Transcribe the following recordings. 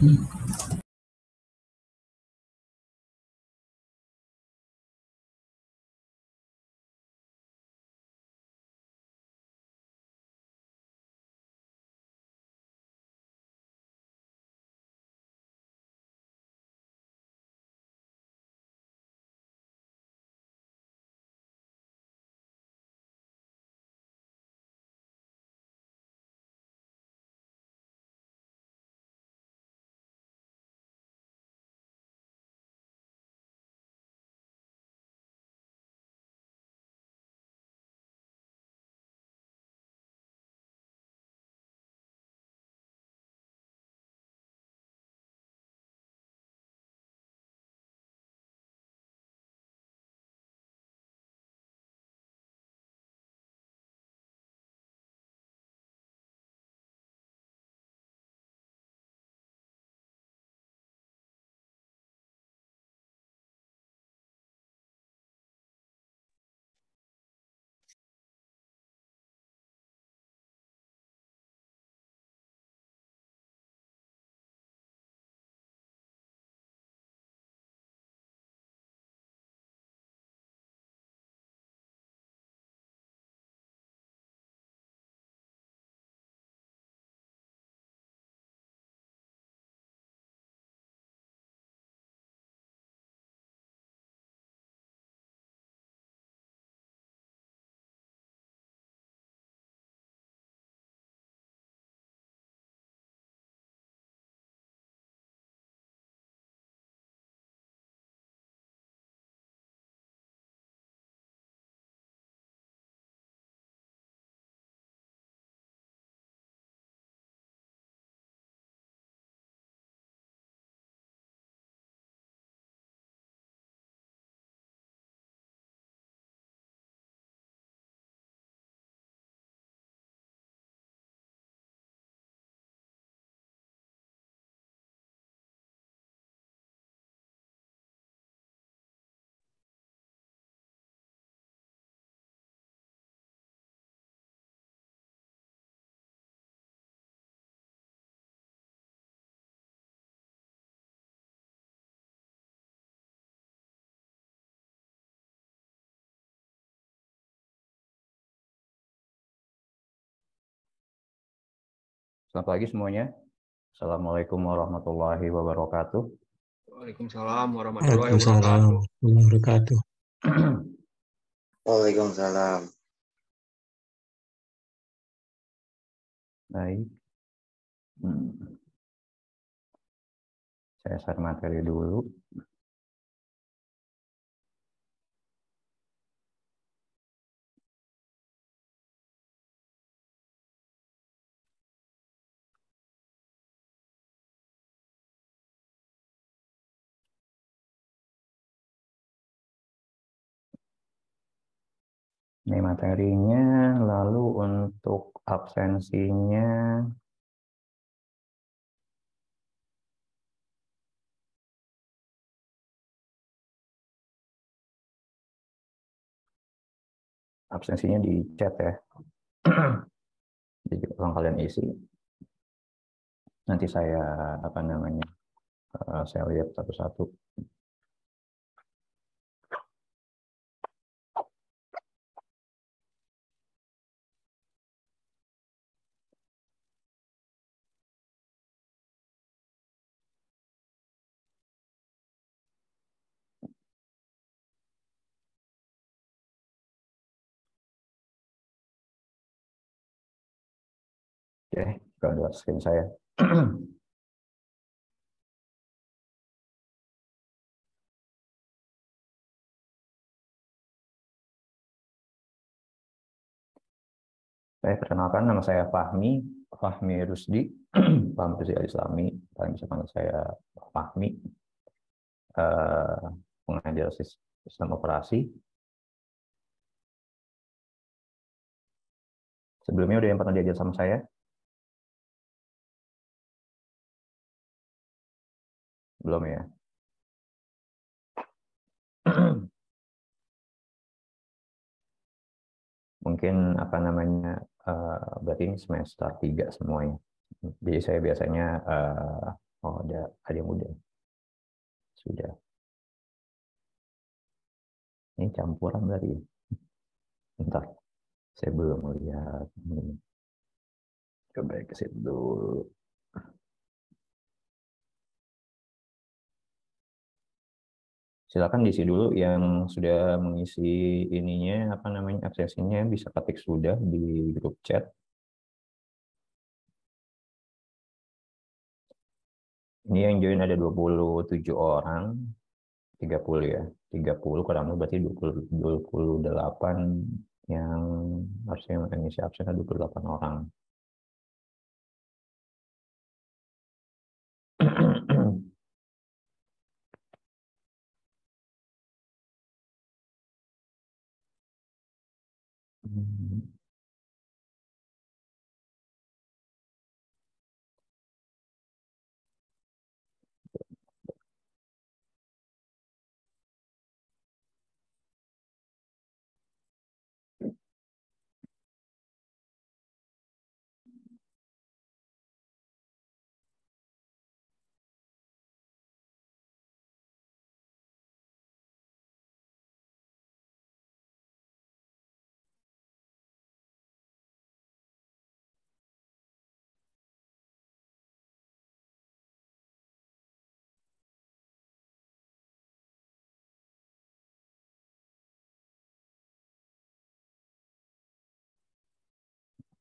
嗯。Selamat pagi semuanya. Assalamualaikum warahmatullahi wabarakatuh. Waalaikumsalam warahmatullahi wabarakatuh. Waalaikumsalam. Baik. Hmm. Saya share materi dulu. Ini materinya, lalu untuk absensinya absensinya di chat ya. Jadi kalau kalian isi. Nanti saya apa namanya? Eh, saya lihat satu-satu. sudah lihat screen saya. Saya perkenalkan nama saya Fahmi, Fahmi Rusdi, Fahmi Rusdi Al-Islami, kalian bisa panggil saya Fahmi, eh, pengajar sistem operasi. Sebelumnya udah yang pernah diajar sama saya, Belum ya. Mungkin apa namanya, eh, berarti ini semester tiga semuanya. Jadi saya biasanya, uh, oh ada, ada yang udah. Sudah. Ini campuran berarti ya. Bentar, saya belum melihat. Coba ke situ dulu. silakan diisi dulu yang sudah mengisi ininya apa namanya absensinya bisa ketik sudah di grup chat ini yang join ada 27 orang 30 ya 30 kurang lebih berarti 20, 28 yang harusnya mengisi absen ada 28 orang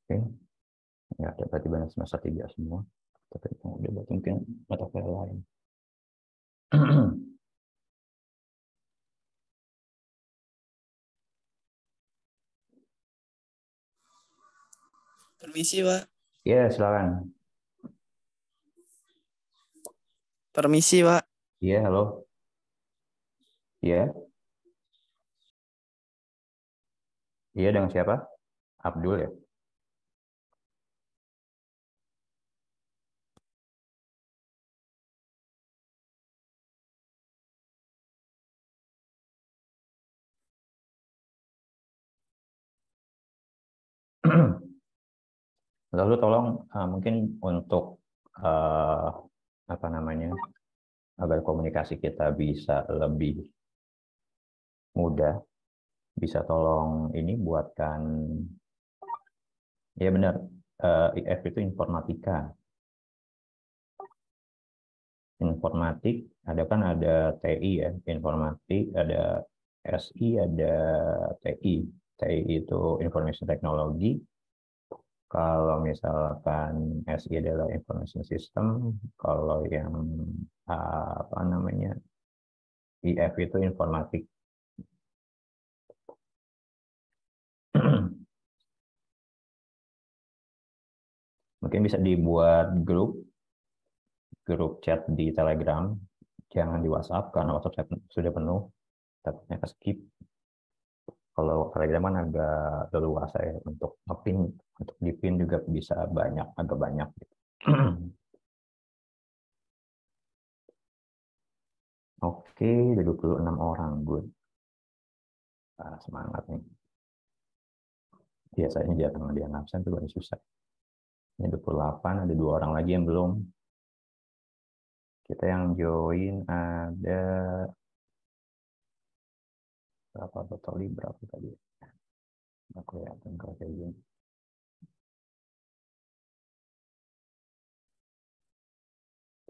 Oke. Ya, berarti banyak semester tiga semua. Tapi udah buat mungkin mata kuliah lain. Permisi, Pak. Iya, yeah, silakan. Permisi, Pak. Iya, yeah, halo. Iya. Yeah. Iya, dengan siapa? Abdul ya? Lalu tolong uh, mungkin untuk uh, apa namanya agar komunikasi kita bisa lebih mudah, bisa tolong ini buatkan ya benar uh, eh, IF itu informatika. Informatik, ada kan ada TI ya, informatik, ada SI, ada TI TI itu information technology, kalau misalkan SI adalah information system, kalau yang ah, apa namanya IF e itu informatik. Mungkin bisa dibuat grup grup chat di Telegram, jangan di WhatsApp karena WhatsApp sudah penuh, Tapi ke skip kalau Telegram kan agak leluasa ya untuk ngepin untuk dipin juga bisa banyak agak banyak gitu. Oke, okay, 26 orang, good. Nah, semangat nih. Biasanya dia ada yang absen, tuh susah. Ini 28, ada dua orang lagi yang belum. Kita yang join ada berapa total berapa tadi aku ya kalau kayak gini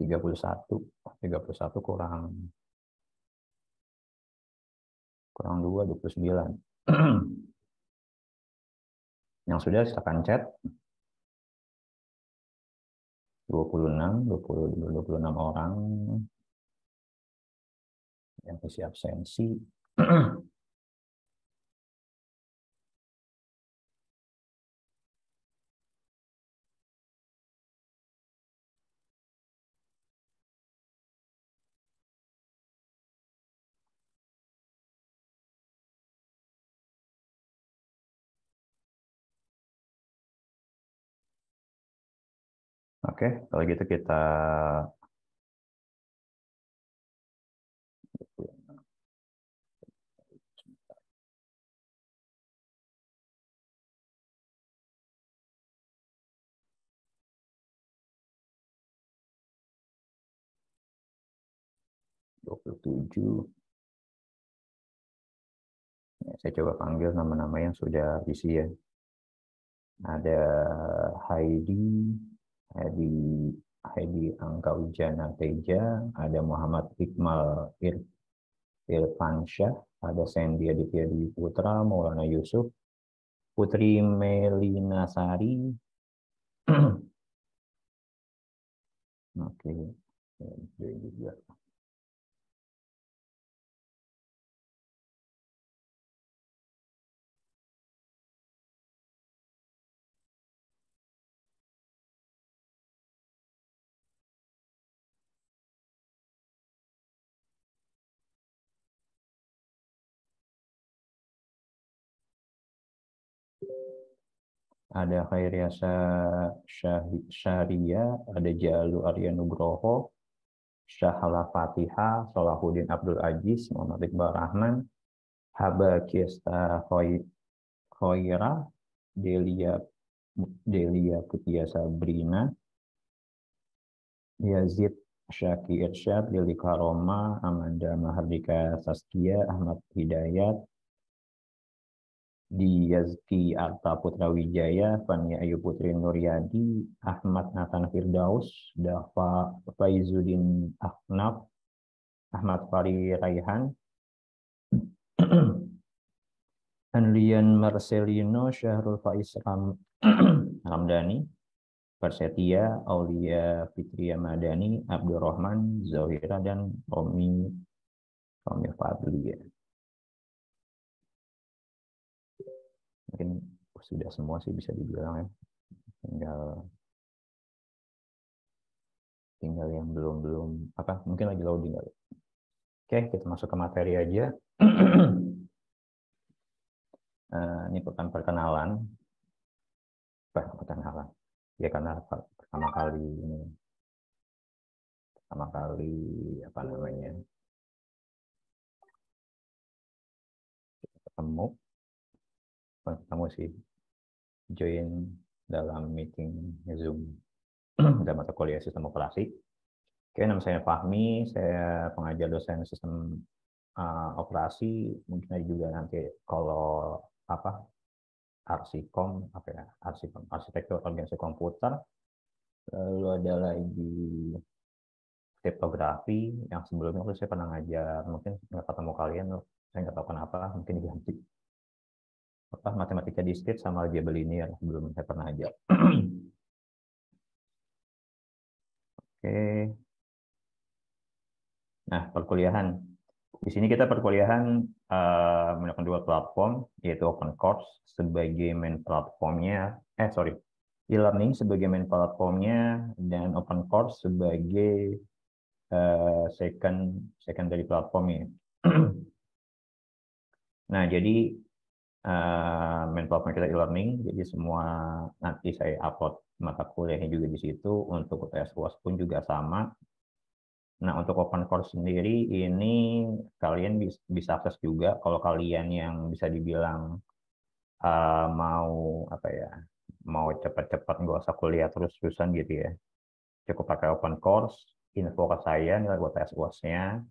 tiga puluh satu tiga puluh satu kurang kurang dua dua puluh sembilan yang sudah silakan chat 26 20 26 orang yang masih absensi Oke, kalau gitu kita dua puluh tujuh. Ya, saya coba panggil nama-nama yang sudah isi ya. Ada Heidi, Hadi Angka Ujana Teja, ada Muhammad Iqmal Ir, Irfansyah, ada Sandy Aditya Dwi Putra, Maulana Yusuf, Putri Melina Sari. Oke, okay. juga. ada Khairiasa Syariah, ada Jalu Arya Nugroho, Syahala Fatiha, Salahuddin Abdul Aziz, Muhammad Iqbal Rahman, Haba Kiesta Khoira, Delia, Delia Putia Sabrina, Yazid Syaki Irsyad, Lili Karoma, Amanda Mahardika Saskia, Ahmad Hidayat, di Yazki Arta Putra Wijaya, Fania Ayu Putri Nuryadi, Ahmad Nathan Firdaus, Dafa Faizuddin Aknaf, Ahmad Fari Raihan, Anlian Marcelino, Syahrul Faiz Ram Ramdhani, Persetia, Aulia Fitria Madani, Abdurrahman, Zahira, dan Romi, Romi Fadli. mungkin sudah semua sih bisa dibilang ya tinggal tinggal yang belum belum apa mungkin lagi loading kali oke kita masuk ke materi aja eh, ini bukan perkenalan bah, perkenalan ya karena pertama kali ini pertama kali apa namanya ketemu kamu sih join dalam meeting Zoom dalam mata kuliah sistem operasi. Oke, nama saya Fahmi, saya pengajar dosen sistem uh, operasi. Mungkin ada juga nanti kalau apa arsikom apa ya arsikom arsitektur organisasi komputer. Lalu ada lagi kriptografi yang sebelumnya waktu saya pernah ngajar mungkin nggak ketemu kalian saya nggak tahu kenapa mungkin diganti apa matematika diskrit sama algebra linear belum saya pernah ajar. Oke. Nah, perkuliahan. Di sini kita perkuliahan uh, menggunakan dua platform yaitu Open Course sebagai main platformnya, eh sorry, e-learning sebagai main platformnya dan Open Course sebagai uh, second secondary platformnya. nah, jadi Eh, main mentor kita e-learning. Jadi semua nanti saya upload mata kuliahnya juga di situ. Untuk UTS UAS pun juga sama. Nah, untuk open course sendiri ini kalian bisa akses juga kalau kalian yang bisa dibilang uh, mau apa ya? mau cepat-cepat nggak usah kuliah terus-terusan gitu ya. Cukup pakai open course, info ke saya nilai UTS UAS-nya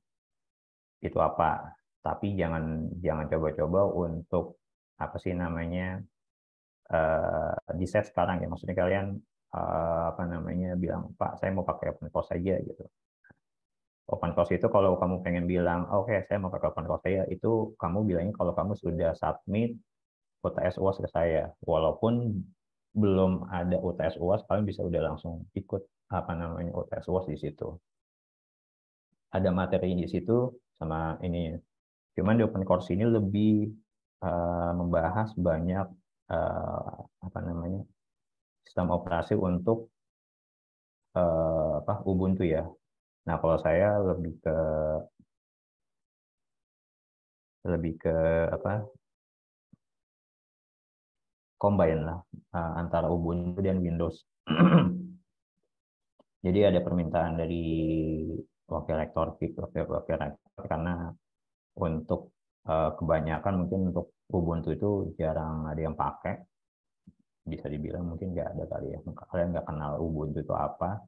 itu apa. Tapi jangan jangan coba-coba untuk apa sih namanya uh, di set sekarang ya maksudnya kalian uh, apa namanya bilang Pak saya mau pakai open course saja gitu open course itu kalau kamu pengen bilang oke okay, saya mau pakai open course saya itu kamu bilangnya kalau kamu sudah submit UTS UAS ke saya walaupun belum ada UTS UAS kalian bisa udah langsung ikut apa namanya UTS UAS di situ ada materi di situ sama ini. Cuman di open course ini lebih Eh, membahas banyak uh, apa namanya sistem operasi untuk uh, apa Ubuntu ya. Nah kalau saya lebih ke lebih ke apa combine lah uh, antara Ubuntu dan Windows. Jadi ada permintaan dari wakil rektor, wakil, wakil rektor karena untuk kebanyakan mungkin untuk Ubuntu itu jarang ada yang pakai. Bisa dibilang mungkin nggak ada kali ya. Kalian nggak kenal Ubuntu itu apa.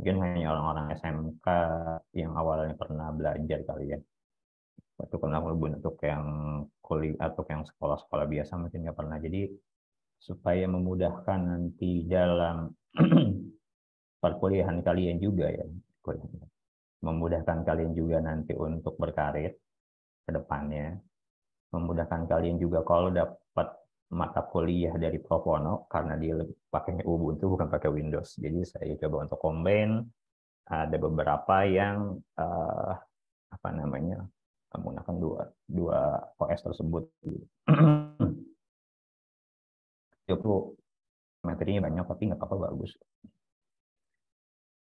Mungkin hanya orang-orang SMK yang awalnya pernah belajar kali ya. Waktu kenal Ubuntu untuk yang kuliah atau yang sekolah-sekolah biasa mungkin nggak pernah. Jadi supaya memudahkan nanti dalam perkuliahan kalian juga ya. Memudahkan kalian juga nanti untuk berkarir ke depannya memudahkan kalian juga kalau dapat mata kuliah dari Propono karena dia pakainya Ubuntu bukan pakai Windows. Jadi saya coba untuk combine ada beberapa yang uh, apa namanya menggunakan dua dua OS tersebut. Jadi materinya banyak tapi nggak apa-apa bagus.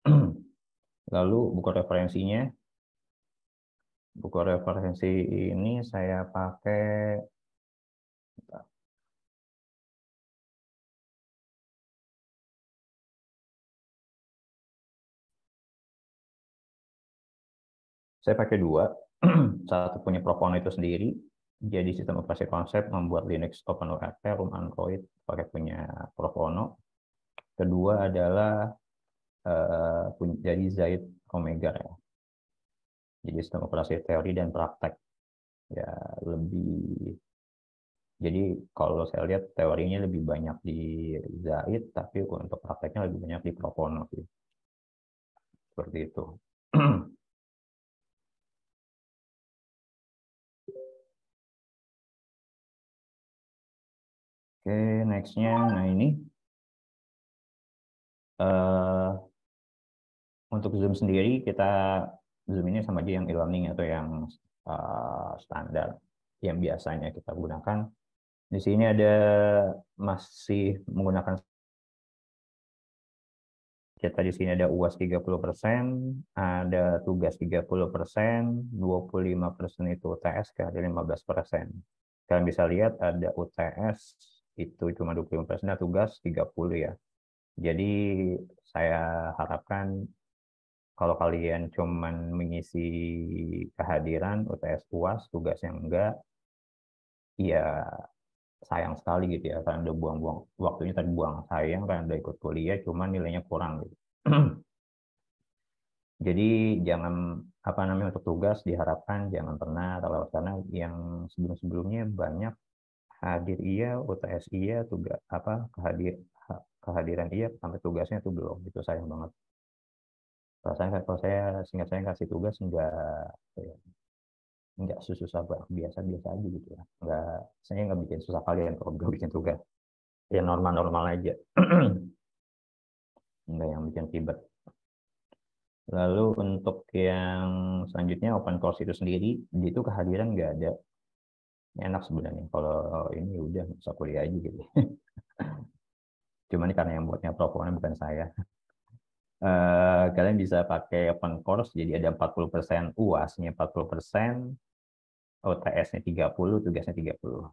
Lalu buka referensinya, buku referensi ini saya pakai saya pakai dua satu punya Propono itu sendiri jadi sistem operasi konsep membuat Linux open OpenORT room Android pakai punya Propono kedua adalah uh, eh, punya, jadi Zaid Omega ya jadi sistem operasi teori dan praktek. Ya lebih jadi kalau saya lihat teorinya lebih banyak di Zaid, tapi untuk prakteknya lebih banyak di Propono sih Seperti itu. Oke, okay, nextnya, nah ini uh, untuk Zoom sendiri kita Zoom ini sama aja yang e-learning atau yang uh, standar yang biasanya kita gunakan. Di sini ada masih menggunakan kita di sini ada UAS 30%, ada tugas 30%, 25% itu UTS, ada 15%. Kalian bisa lihat ada UTS itu cuma 25%, ada tugas 30 ya. Jadi saya harapkan kalau kalian cuman mengisi kehadiran UTS UAS, tugas yang enggak, ya sayang sekali gitu ya. Kalian udah buang-buang waktunya tadi buang sayang, kalian udah ikut kuliah, cuman nilainya kurang gitu. Jadi jangan apa namanya untuk tugas diharapkan jangan pernah terlewat karena yang sebelum-sebelumnya banyak hadir iya, UTS iya, tugas apa kehadir kehadiran iya sampai tugasnya itu belum itu sayang banget rasanya kalau saya singkat saya kasih tugas nggak ya, nggak susah banget biasa biasa aja gitu ya nggak saya nggak bikin susah kalian kalau nggak bikin tugas ya normal normal aja nggak yang bikin ribet lalu untuk yang selanjutnya open course itu sendiri itu kehadiran nggak ada enak sebenarnya kalau ini ya udah usah kuliah aja gitu cuman karena yang buatnya proponen bukan saya Eh, kalian bisa pakai open course, jadi ada 40% UAS-nya 40%, OTS-nya 30, tugasnya 30.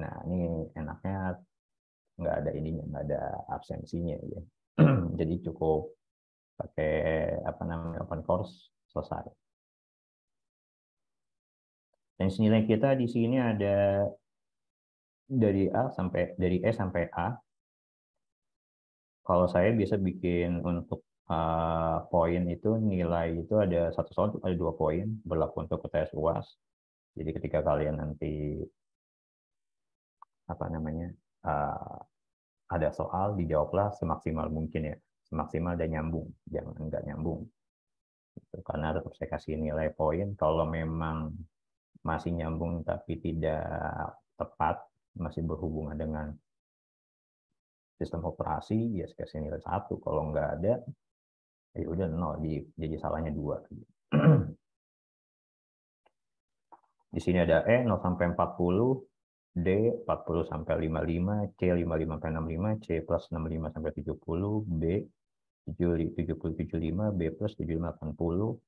Nah, ini enaknya nggak ada ininya, nggak ada absensinya. Ya. jadi cukup pakai apa namanya open course, selesai. Dan nilai kita di sini ada dari A sampai dari E sampai A. Kalau saya bisa bikin untuk Eh, poin itu nilai itu ada satu soal ada dua poin berlaku untuk UTS UAS. Jadi ketika kalian nanti apa namanya uh, ada soal dijawablah semaksimal mungkin ya, semaksimal dan nyambung, jangan enggak nyambung. Itu karena tetap saya kasih nilai poin. Kalau memang masih nyambung tapi tidak tepat, masih berhubungan dengan sistem operasi ya saya kasih nilai satu kalau enggak ada ya udah nol jadi, jadi salahnya dua di sini ada E 0 sampai 40 D 40 sampai 55 C 55 sampai 65 C plus 65 sampai 70 B 70 75 B plus 75 80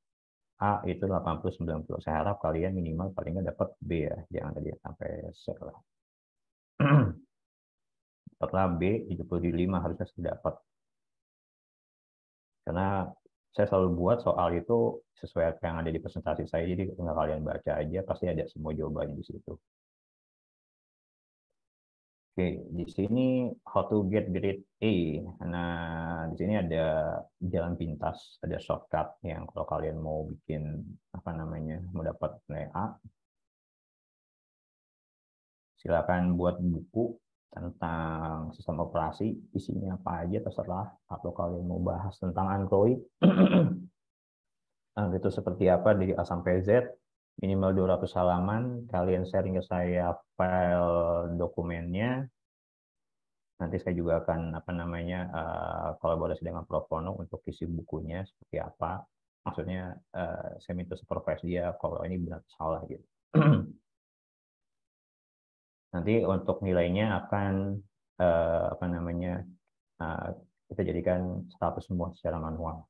A itu 80 90. Saya harap kalian minimal paling nggak dapat B ya, jangan tadi sampai C lah. setelah B 75 harusnya sudah dapat karena saya selalu buat soal itu sesuai apa yang ada di presentasi saya, jadi tinggal kalian baca aja, pasti ada semua jawabannya di situ. Oke, di sini how to get grade A. Nah, di sini ada jalan pintas, ada shortcut yang kalau kalian mau bikin apa namanya, mau dapat nilai A, silakan buat buku tentang sistem operasi, isinya apa aja terserah. Atau kalian mau bahas tentang Android, itu seperti apa dari A sampai Z, minimal 200 halaman, kalian sharing ke saya file dokumennya. Nanti saya juga akan apa namanya eh, kolaborasi dengan Prof. Pono untuk isi bukunya seperti apa. Maksudnya eh, saya minta supervise dia kalau ini benar salah gitu. nanti untuk nilainya akan uh, apa namanya uh, kita jadikan status semua secara manual.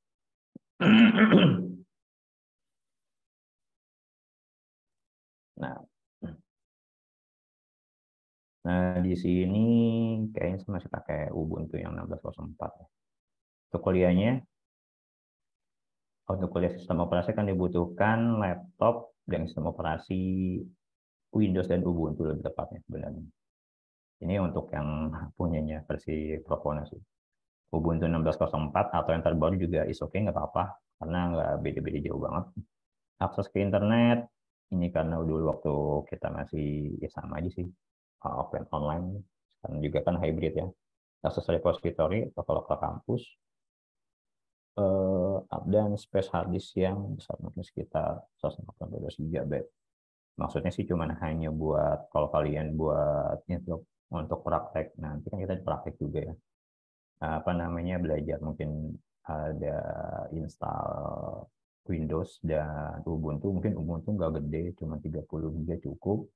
nah, nah di sini kayaknya saya masih pakai Ubuntu yang 1604 ya. Untuk kuliahnya, untuk kuliah sistem operasi kan dibutuhkan laptop dan sistem operasi Windows dan Ubuntu lebih tepatnya sebenarnya. Ini untuk yang punyanya versi Profono sih. Ubuntu 16.04 atau yang terbaru juga is okay, nggak apa-apa. Karena nggak beda-beda jauh banget. Akses ke internet, ini karena dulu waktu kita masih ya sama aja sih. Uh, offline online, sekarang juga kan hybrid ya. Akses repository atau kalau ke kampus. Uh, dan space hard disk yang besar mungkin sekitar 180 GB maksudnya sih cuma hanya buat kalau kalian buat untuk untuk praktek nah, nanti kan kita praktek juga ya apa namanya belajar mungkin ada install Windows dan Ubuntu mungkin Ubuntu nggak gede cuma 30 giga cukup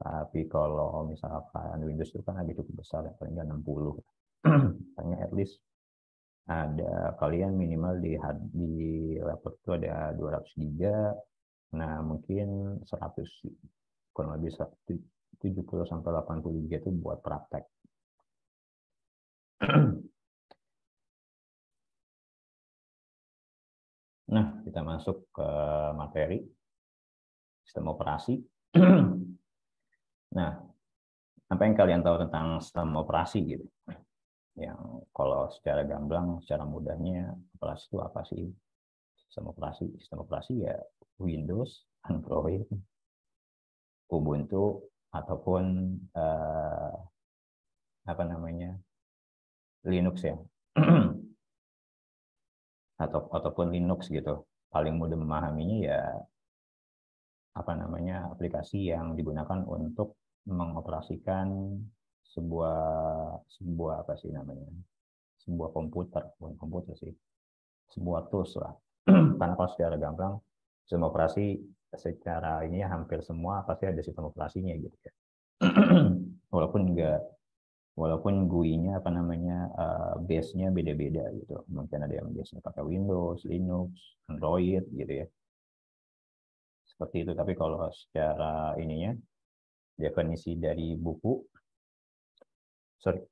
tapi kalau misalkan Windows itu kan agak cukup besar ya paling enam puluh. hanya at least ada kalian minimal di di laptop itu ada 200 giga Nah, mungkin 100 kurang lebih 70 sampai 80 giga itu buat praktek. Nah, kita masuk ke materi sistem operasi. nah, apa yang kalian tahu tentang sistem operasi gitu? Yang kalau secara gamblang, secara mudahnya operasi itu apa sih? Sistem operasi, sistem operasi ya Windows, Android, Ubuntu ataupun uh, apa namanya Linux ya atau ataupun Linux gitu paling mudah memahaminya ya apa namanya aplikasi yang digunakan untuk mengoperasikan sebuah sebuah apa sih namanya sebuah komputer bukan komputer sih sebuah tools lah karena kalau secara gampang sistem operasi secara ini ya, hampir semua pasti ada sistem operasinya gitu ya. walaupun enggak walaupun GUI-nya apa namanya uh, base-nya beda-beda gitu. Mungkin ada yang base-nya pakai Windows, Linux, Android gitu ya. Seperti itu tapi kalau secara ininya definisi dari buku sorry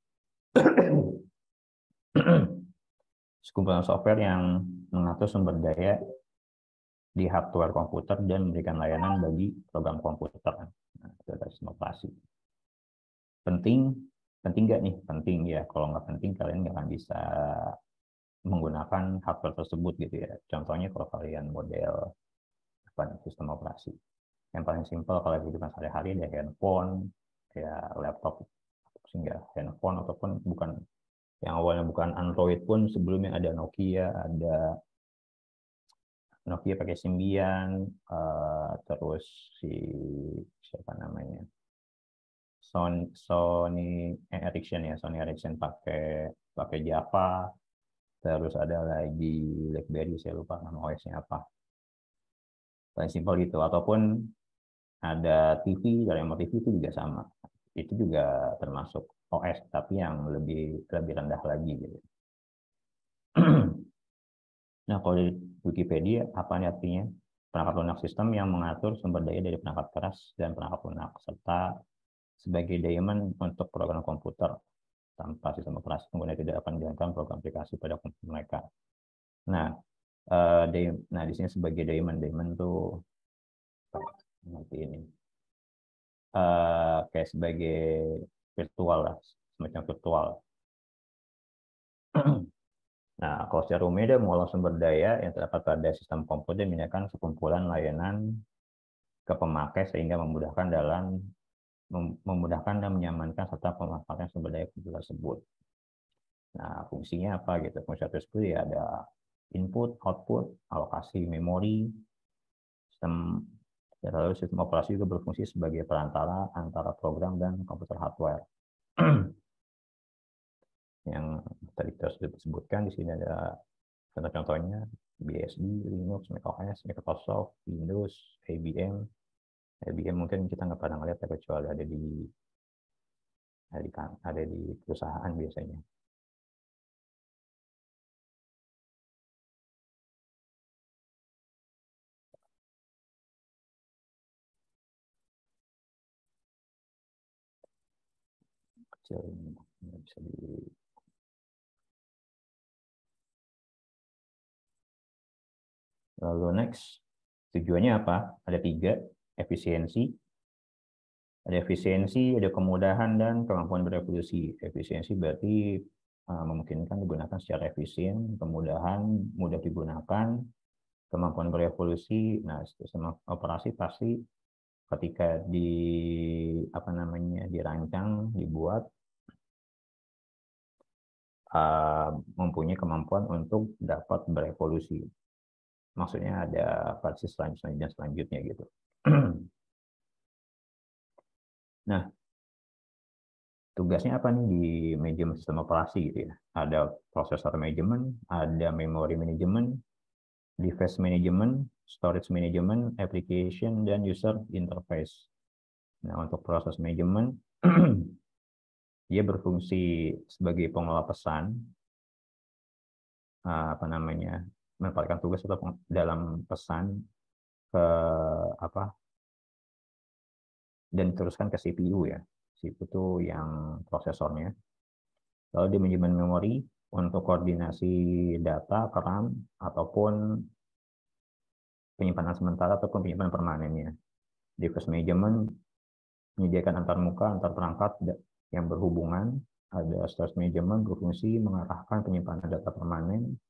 sekumpulan software yang mengatur sumber daya di hardware komputer dan memberikan layanan bagi program komputer. Nah, itu adalah inovasi. Penting, penting nggak nih? Penting ya. Kalau nggak penting, kalian nggak akan bisa menggunakan hardware tersebut gitu ya. Contohnya kalau kalian model apa sistem operasi. Yang paling simpel kalau kehidupan sehari-hari ada handphone, ya laptop, sehingga handphone ataupun bukan yang awalnya bukan Android pun sebelumnya ada Nokia, ada Nokia pakai Symbian, uh, terus si siapa namanya? Sony, Sony eh, Ericsson ya, Sony Ericsson pakai pakai Java. Terus ada lagi BlackBerry, saya lupa nama OS-nya apa. Paling simpel gitu. Ataupun ada TV, dari mau TV itu juga sama. Itu juga termasuk OS, tapi yang lebih lebih rendah lagi gitu. nah, kalau Wikipedia apa ini artinya? Perangkat lunak sistem yang mengatur sumber daya dari perangkat keras dan perangkat lunak, serta sebagai daemon untuk program komputer. Tanpa sistem operasi, pengguna tidak akan menjalankan program aplikasi pada komputer mereka. Nah, uh, nah di sini sebagai daemon, daemon tuh nanti ini uh, kayak sebagai virtual lah, semacam virtual. Nah, kalau secara umum dia mengolah sumber daya yang terdapat pada sistem komputer menyediakan sekumpulan layanan ke pemakai sehingga memudahkan dalam memudahkan dan menyamankan serta pemanfaatan sumber daya komputer tersebut. Nah, fungsinya apa gitu? Fungsi tersebut ya ada input, output, alokasi memori, sistem dan lalu sistem operasi juga berfungsi sebagai perantara antara program dan komputer hardware. yang tadi kita sudah sebutkan di sini ada contoh-contohnya BSD, Linux, macOS, Microsoft, Windows, IBM. IBM mungkin kita nggak pernah ngeliat ya, kecuali ada di kan, ada di, perusahaan biasanya. Kecil ini, bisa di Lalu next, tujuannya apa? Ada tiga, efisiensi, ada efisiensi, ada kemudahan, dan kemampuan berevolusi. Efisiensi berarti uh, memungkinkan digunakan secara efisien, kemudahan, mudah digunakan, kemampuan berevolusi, nah sistem operasi pasti ketika di apa namanya dirancang, dibuat uh, mempunyai kemampuan untuk dapat berevolusi maksudnya ada praksis selanjutnya selanjutnya gitu. nah, tugasnya apa nih di manajemen sistem operasi gitu ya? Ada processor manajemen, ada memory manajemen, device manajemen, storage manajemen, application dan user interface. Nah, untuk proses manajemen dia berfungsi sebagai pengelola pesan ah, apa namanya mendapatkan tugas atau dalam pesan ke apa dan teruskan ke CPU ya. CPU itu yang prosesornya. Lalu di manajemen memori untuk koordinasi data, keram, ataupun penyimpanan sementara ataupun penyimpanan permanennya. first management menyediakan antar muka, antar perangkat yang berhubungan. Ada storage management berfungsi mengarahkan penyimpanan data permanen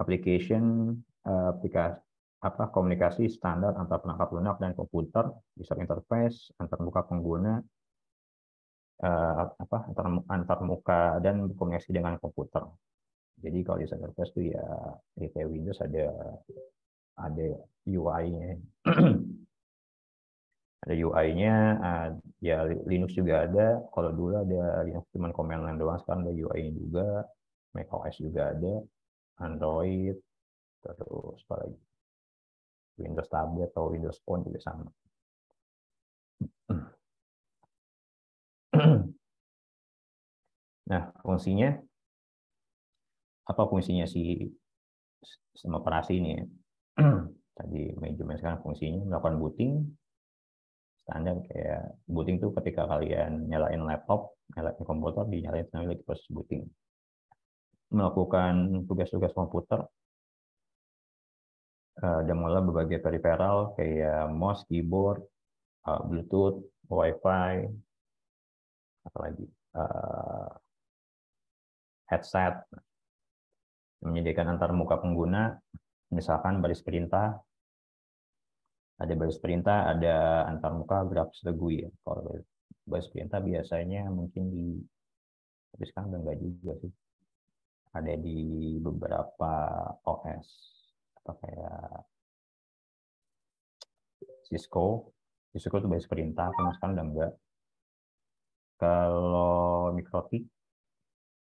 application eh, aplikasi apa komunikasi standar antar perangkat lunak dan komputer, user interface, antar muka pengguna, eh, apa antar, antar muka dan komunikasi dengan komputer. Jadi kalau user interface itu ya di kayak Windows ada ada UI-nya, ada UI-nya, eh, ya Linux juga ada. Kalau dulu ada Linux cuma command line doang, sekarang ada UI-nya juga, macOS juga ada Android, terus apa lagi? Windows tablet atau Windows phone juga sama. Nah, fungsinya apa fungsinya si sistem operasi ini ya? Tadi manajemen sekarang fungsinya melakukan booting standar kayak booting tuh ketika kalian nyalain laptop, nyalain komputer, dinyalain sambil lagi proses booting melakukan tugas-tugas komputer eh, ada mulai berbagai peripheral kayak mouse, keyboard, eh, Bluetooth, WiFi, apalagi lagi eh, headset, menyediakan antar muka pengguna, misalkan baris perintah, ada baris perintah, ada antar muka grafis segu ya. Kalau baris perintah biasanya mungkin di, tapi sekarang udah juga sih ada di beberapa OS atau kayak Cisco. Cisco itu basis perintah, cuma sekarang udah enggak. Kalau Mikrotik,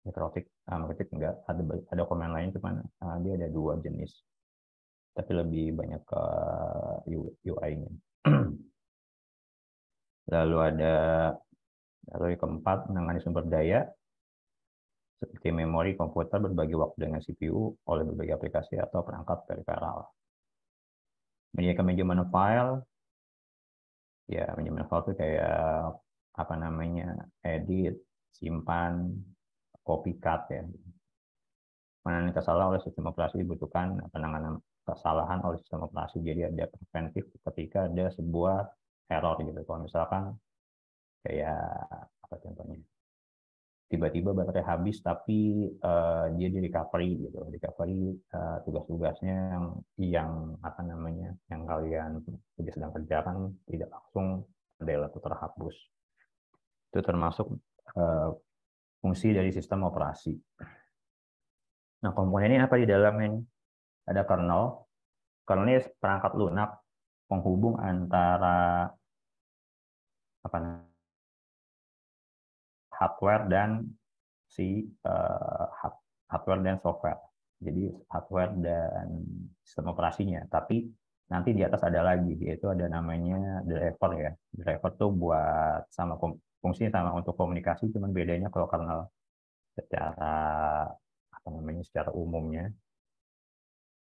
Mikrotik, ah, Mikrotik enggak. Ada ada komen lain, cuman ah, dia ada dua jenis. Tapi lebih banyak ke UI-nya. lalu ada lalu yang keempat menangani sumber daya seperti memori komputer berbagi waktu dengan CPU oleh berbagai aplikasi atau perangkat peripheral. Menyediakan manajemen file, ya manajemen file itu kayak apa namanya edit, simpan, copy cut ya. Menangani kesalahan oleh sistem operasi dibutuhkan penanganan kesalahan oleh sistem operasi. Jadi ada preventif ketika ada sebuah error gitu. Kalau misalkan kayak apa contohnya? tiba-tiba baterai habis tapi uh, dia di recovery gitu recovery eh, tugas-tugasnya yang yang apa namanya yang kalian sudah sedang kerjakan tidak langsung adalah itu terhapus itu termasuk uh, fungsi dari sistem operasi nah komponennya apa di dalamnya ada kernel kernelnya perangkat lunak penghubung antara apa namanya hardware dan si uh, hardware dan software. Jadi hardware dan sistem operasinya. Tapi nanti di atas ada lagi, yaitu ada namanya driver ya. Driver tuh buat sama fungsinya sama untuk komunikasi, cuman bedanya kalau kernel secara apa namanya secara umumnya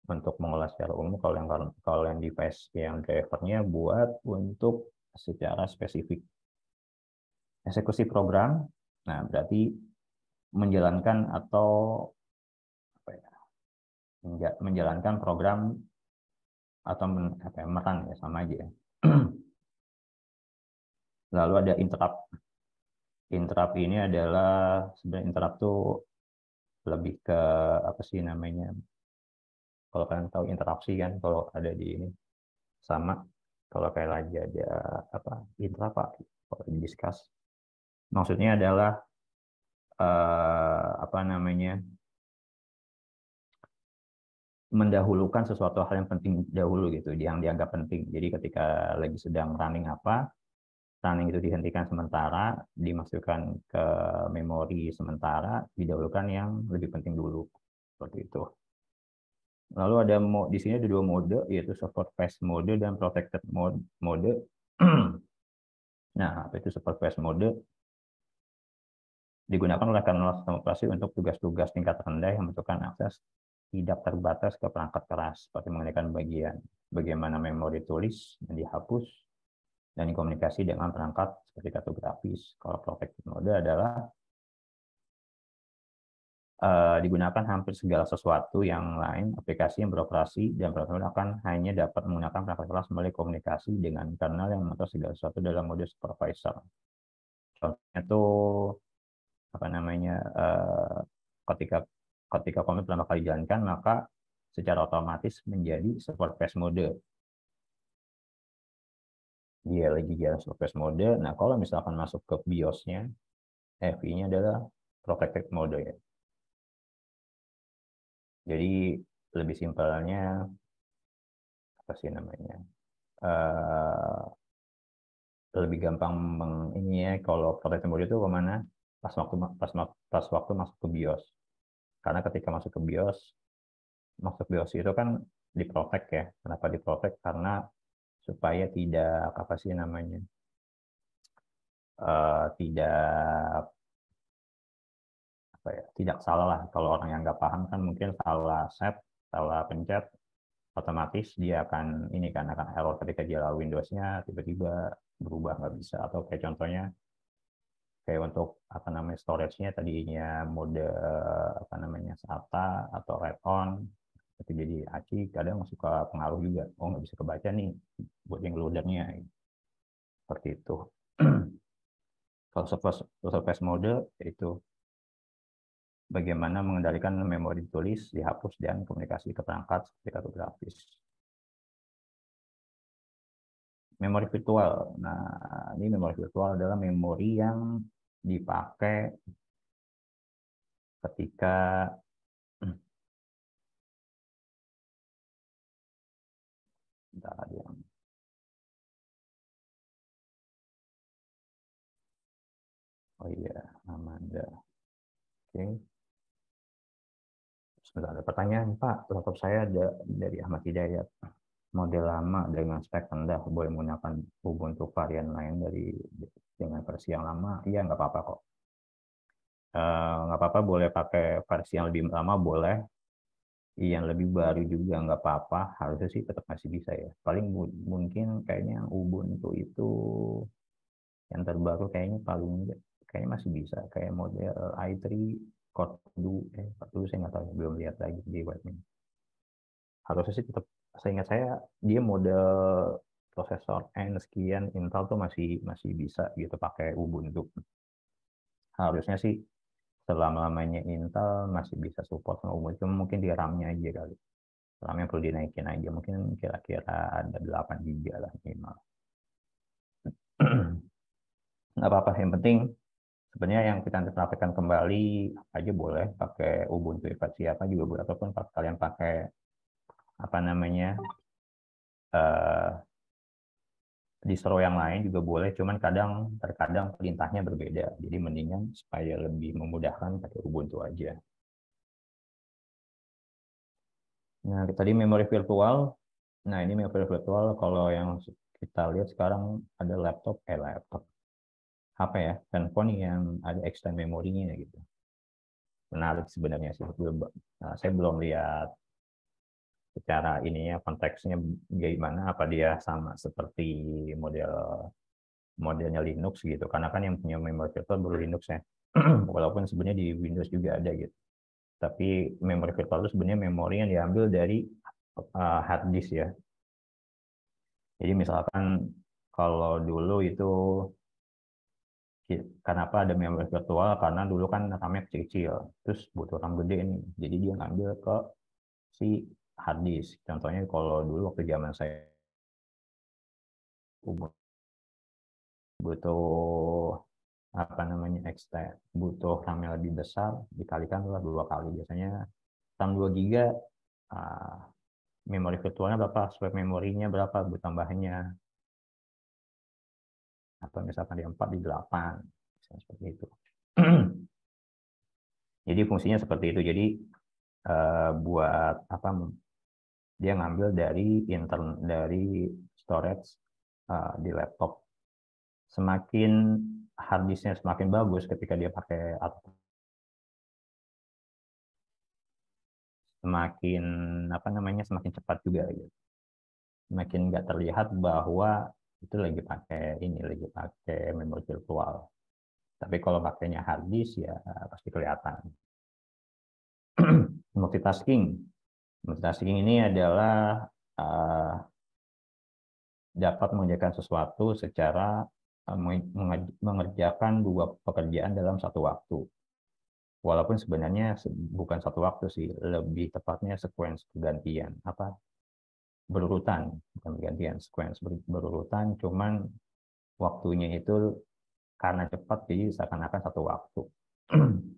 untuk mengolah secara umum kalau yang kalau yang device yang drivernya buat untuk secara spesifik eksekusi program, nah berarti menjalankan atau apa ya, menjalankan program atau men, apa ya, meran ya sama aja ya. Lalu ada interrupt. Interrupt ini adalah sebenarnya interrupt tuh lebih ke apa sih namanya? Kalau kalian tahu interaksi kan kalau ada di ini sama kalau kayak lagi ada apa intra pak kalau discuss maksudnya adalah uh, apa namanya mendahulukan sesuatu hal yang penting dahulu gitu yang dianggap penting jadi ketika lagi sedang running apa running itu dihentikan sementara dimasukkan ke memori sementara didahulukan yang lebih penting dulu seperti itu lalu ada di sini ada dua mode yaitu support fast mode dan protected mode nah apa itu support fast mode digunakan oleh kernel sistem operasi untuk tugas-tugas tingkat rendah yang membutuhkan akses tidak terbatas ke perangkat keras, seperti mengendalikan bagian bagaimana memori tulis dan dihapus dan komunikasi dengan perangkat seperti grafis. Kalau protected mode adalah uh, digunakan hampir segala sesuatu yang lain, aplikasi yang beroperasi dan perangkat akan hanya dapat menggunakan perangkat keras melalui komunikasi dengan kernel yang mengatur segala sesuatu dalam mode supervisor. Contohnya itu apa namanya uh, ketika ketika komit pertama kali dijalankan maka secara otomatis menjadi WordPress mode. Dia lagi jalan WordPress mode. Nah, kalau misalkan masuk ke biosnya nya FI-nya adalah protected mode ya. Jadi lebih simpelnya apa sih namanya? Uh, lebih gampang meng, ini ya kalau protected mode itu kemana? pas waktu pas pas waktu masuk ke BIOS. Karena ketika masuk ke BIOS, masuk BIOS itu kan diprotek ya. Kenapa diprotek? Karena supaya tidak apa sih namanya? Uh, tidak apa ya? Tidak salah lah. Kalau orang yang nggak paham kan mungkin salah set, salah pencet, otomatis dia akan ini kan akan error ketika dia lalu windowsnya tiba-tiba berubah nggak bisa atau kayak contohnya kayak untuk apa namanya storage-nya tadinya mode apa namanya SATA atau read on itu jadi aci kadang suka pengaruh juga oh nggak bisa kebaca nih buat yang loadernya seperti itu kalau surface, surface mode itu bagaimana mengendalikan memori tulis dihapus dan komunikasi ke perangkat seperti kartu grafis memori virtual nah ini memori virtual adalah memori yang dipakai ketika hmm. yang Oh iya, Amanda. Oke. Okay. ada pertanyaan, Pak. Laptop saya ada dari Ahmad Hidayat. Model lama dengan spek rendah boleh menggunakan Ubuntu varian lain dari dengan versi yang lama iya nggak apa-apa kok eh, nggak apa-apa boleh pakai versi yang lebih lama boleh iya, yang lebih baru juga nggak apa-apa harusnya sih tetap masih bisa ya paling mungkin kayaknya Ubuntu itu yang terbaru kayaknya paling kayaknya masih bisa kayak model i3 Core 2 eh 2 saya nggak tahu belum lihat lagi di webnya harusnya sih tetap saya ingat saya dia model prosesor N sekian Intel tuh masih masih bisa gitu pakai Ubuntu. Harusnya sih selama lamanya Intel masih bisa support sama Ubuntu, cuma mungkin di RAM-nya aja kali. RAM-nya perlu dinaikin aja, mungkin kira-kira ada 8 GB lah minimal. Nggak apa-apa, yang penting sebenarnya yang kita nanti terapkan kembali aja boleh pakai Ubuntu versi siapa juga boleh ataupun kalian pakai apa namanya eh, distro yang lain juga boleh, cuman kadang terkadang perintahnya berbeda. Jadi mendingan supaya lebih memudahkan pakai Ubuntu aja. Nah, tadi memori virtual. Nah, ini memori virtual kalau yang kita lihat sekarang ada laptop, eh laptop, apa ya, handphone yang ada external memorinya gitu. Menarik sebenarnya sih. Nah, saya belum lihat secara ini ya konteksnya gimana apa dia sama seperti model modelnya Linux gitu karena kan yang punya memory virtual baru Linux ya walaupun sebenarnya di Windows juga ada gitu tapi memory virtual itu sebenarnya memori yang diambil dari uh, hard disk ya jadi misalkan kalau dulu itu kenapa ada memory virtual karena dulu kan RAM kecil-kecil terus butuh RAM gede nih jadi dia ngambil ke si hard Contohnya kalau dulu waktu zaman saya butuh apa namanya extend, butuh RAM yang lebih besar dikalikan lah dua kali biasanya RAM 2 giga uh, memori virtualnya berapa swap memorinya berapa tambahannya, atau misalkan di 4 di 8 seperti itu jadi fungsinya seperti itu jadi uh, buat apa dia ngambil dari intern dari storage uh, di laptop. Semakin harddisknya semakin bagus ketika dia pakai semakin apa namanya semakin cepat juga gitu. Semakin nggak terlihat bahwa itu lagi pakai ini lagi pakai memori virtual. Tapi kalau pakainya hard disk ya pasti kelihatan. Multitasking Multitasking ini adalah uh, dapat mengerjakan sesuatu secara uh, mengerjakan dua pekerjaan dalam satu waktu. Walaupun sebenarnya bukan satu waktu sih, lebih tepatnya sekuens bergantian. Apa? Berurutan, bukan bergantian, sekuens berurutan, cuman waktunya itu karena cepat jadi seakan-akan satu waktu.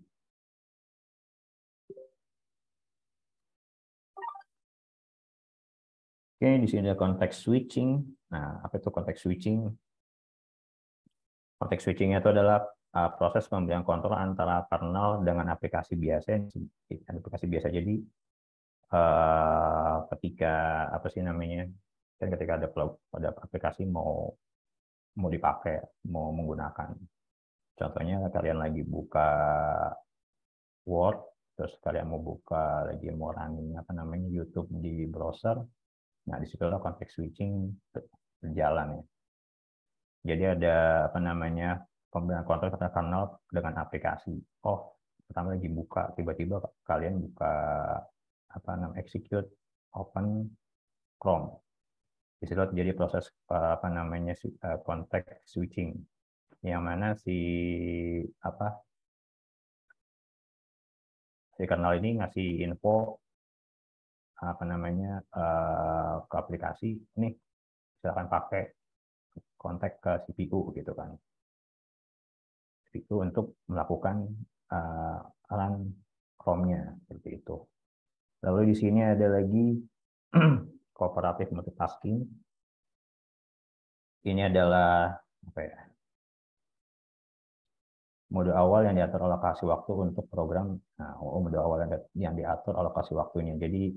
Oke, di sini ada konteks switching. Nah, apa itu konteks switching? Konteks switching itu adalah uh, proses pemberian kontrol antara kernel dengan aplikasi biasa. Aplikasi biasa jadi uh, ketika apa sih namanya? Dan ketika ada pada aplikasi mau mau dipakai, mau menggunakan. Contohnya kalian lagi buka Word, terus kalian mau buka lagi mau running apa namanya YouTube di browser, Nah, disitulah konteks switching berjalan ya. Jadi ada apa namanya pembinaan kontrak kernel dengan aplikasi. Oh, pertama lagi buka, tiba-tiba kalian buka apa namanya execute open Chrome. Di situ terjadi proses eh, apa namanya eh, kontak switching yang mana si apa si kernel ini ngasih info apa namanya eh, ke aplikasi nih silakan pakai kontak ke CPU gitu kan CPU untuk melakukan uh, eh, run chrome nya seperti itu lalu di sini ada lagi kooperatif multitasking ini adalah apa ya mode awal yang diatur alokasi waktu untuk program nah, oh, mode awal yang diatur alokasi waktunya jadi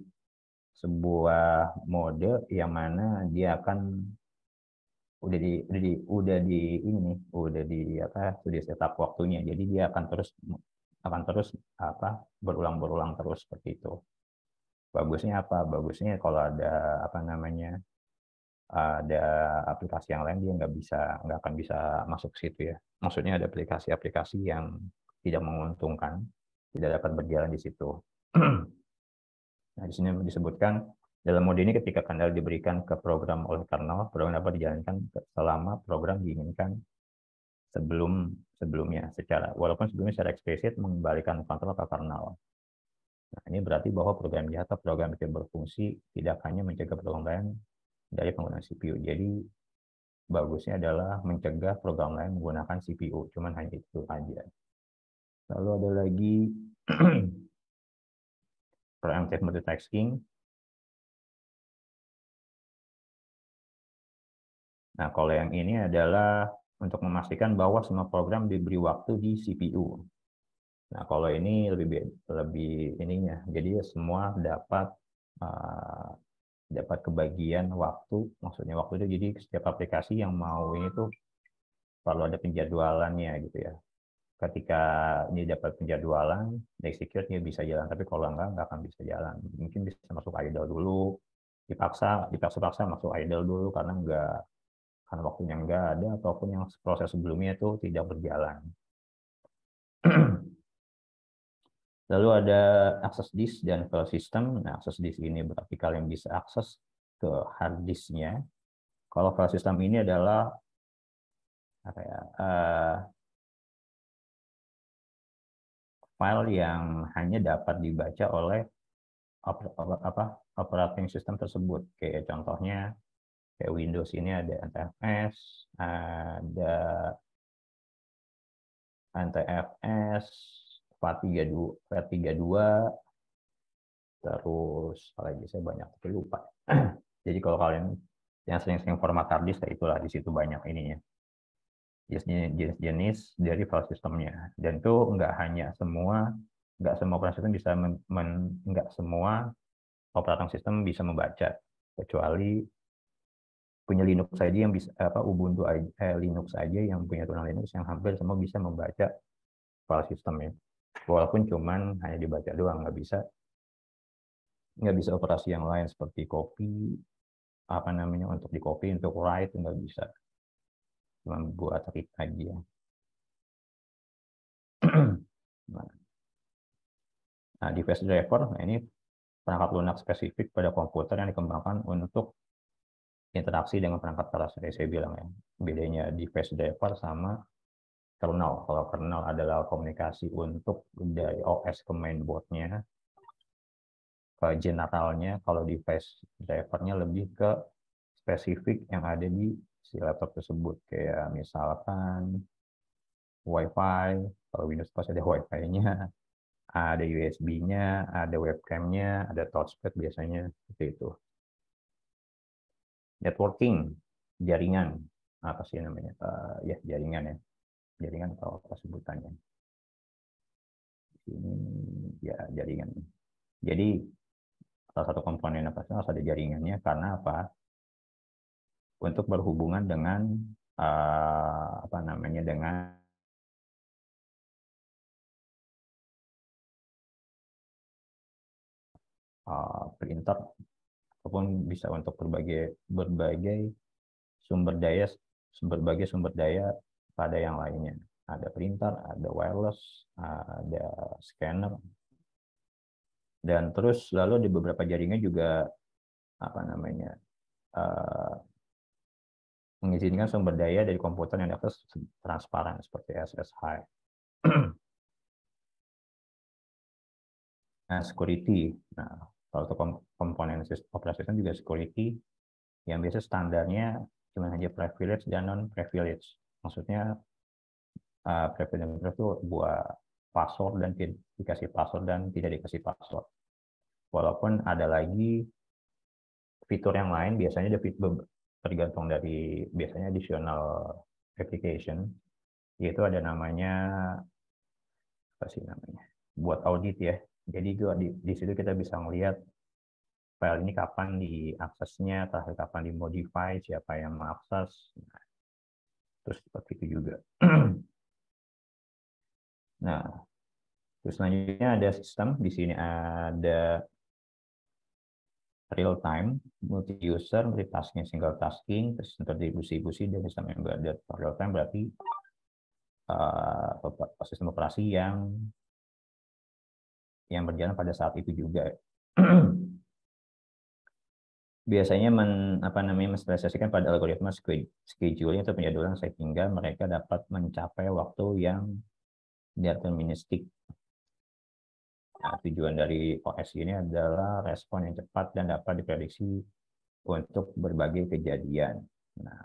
sebuah mode yang mana dia akan udah di udah di udah di ini udah di apa sudah setup waktunya jadi dia akan terus akan terus apa berulang berulang terus seperti itu bagusnya apa bagusnya kalau ada apa namanya ada aplikasi yang lain dia nggak bisa nggak akan bisa masuk situ ya maksudnya ada aplikasi-aplikasi yang tidak menguntungkan tidak dapat berjalan di situ Nah, di sini disebutkan dalam mode ini ketika kandal diberikan ke program oleh kernel, program dapat dijalankan selama program diinginkan sebelum sebelumnya secara walaupun sebelumnya secara eksplisit mengembalikan kontrol ke kernel. Nah, ini berarti bahwa program jahat atau program itu berfungsi tidak hanya mencegah program lain dari penggunaan CPU. Jadi bagusnya adalah mencegah program lain menggunakan CPU, cuman hanya itu aja. Lalu ada lagi preemptive multitasking. Nah, kalau yang ini adalah untuk memastikan bahwa semua program diberi waktu di CPU. Nah, kalau ini lebih lebih ininya, jadi semua dapat uh, dapat kebagian waktu, maksudnya waktu itu jadi setiap aplikasi yang mau ini tuh perlu ada penjadwalannya gitu ya ketika ini dapat penjadwalan, execute ini bisa jalan. Tapi kalau enggak, nggak akan bisa jalan. Mungkin bisa masuk idle dulu, dipaksa, dipaksa-paksa masuk idle dulu karena enggak karena waktunya enggak ada ataupun yang proses sebelumnya itu tidak berjalan. Lalu ada access disk dan file system. Nah, akses disk ini berarti kalian bisa akses ke hard disk-nya. Kalau file system ini adalah apa ya, uh, file yang hanya dapat dibaca oleh apa operating system tersebut. Kayak contohnya kayak Windows ini ada NTFS, ada NTFS, FAT32, FAT32 terus apalagi saya banyak tapi lupa. Jadi kalau kalian yang sering-sering format hard disk ya itulah di situ banyak ininya jenis-jenis dari file sistemnya. Dan itu nggak hanya semua, nggak semua operating system bisa, men, men, nggak semua operating system bisa membaca, kecuali punya Linux saja yang bisa apa Ubuntu eh, Linux aja yang punya turunan Linux yang hampir semua bisa membaca file sistemnya. Walaupun cuman hanya dibaca doang, nggak bisa nggak bisa operasi yang lain seperti copy apa namanya untuk di copy untuk write nggak bisa cuma buat read aja nah, nah device driver nah, ini perangkat lunak spesifik pada komputer yang dikembangkan untuk interaksi dengan perangkat keras tadi saya bilang ya bedanya device driver sama kernel kalau kernel adalah komunikasi untuk dari OS ke mainboardnya ke generalnya kalau device drivernya lebih ke spesifik yang ada di si laptop tersebut kayak misalkan WiFi kalau Windows pasti ada WiFi-nya ada USB-nya ada webcam-nya ada touchpad biasanya seperti itu networking jaringan apa sih namanya uh, ya jaringan ya jaringan atau apa sebutannya ini ya jaringan jadi salah satu komponen apa harus ada jaringannya karena apa untuk berhubungan dengan uh, apa namanya dengan uh, printer ataupun bisa untuk berbagai berbagai sumber daya berbagai sumber daya pada yang lainnya. Ada printer, ada wireless, ada scanner. Dan terus lalu di beberapa jaringan juga apa namanya uh, mengizinkan sumber daya dari komputer yang diakses transparan seperti SSH. nah, security. Nah, kalau untuk komponen operasi sistem juga security yang biasa standarnya cuma hanya privilege dan non privilege. Maksudnya uh, privilege itu buat password dan dikasih password dan tidak dikasih password. Walaupun ada lagi fitur yang lain, biasanya ada fitur, tergantung dari biasanya additional application yaitu ada namanya apa sih namanya buat audit ya jadi gua di, di situ kita bisa melihat file ini kapan diaksesnya terakhir kapan dimodify siapa yang mengakses nah, terus seperti itu juga nah terus selanjutnya ada sistem di sini ada real time, multi user, multitasking, single tasking, terus terdistribusi dan sistem embedded. Real time berarti uh, sistem operasi yang yang berjalan pada saat itu juga. Biasanya men, apa namanya menspesiasikan pada algoritma schedule, atau penjadwalan sehingga mereka dapat mencapai waktu yang deterministik Nah, tujuan dari OS ini adalah respon yang cepat dan dapat diprediksi untuk berbagai kejadian. Nah,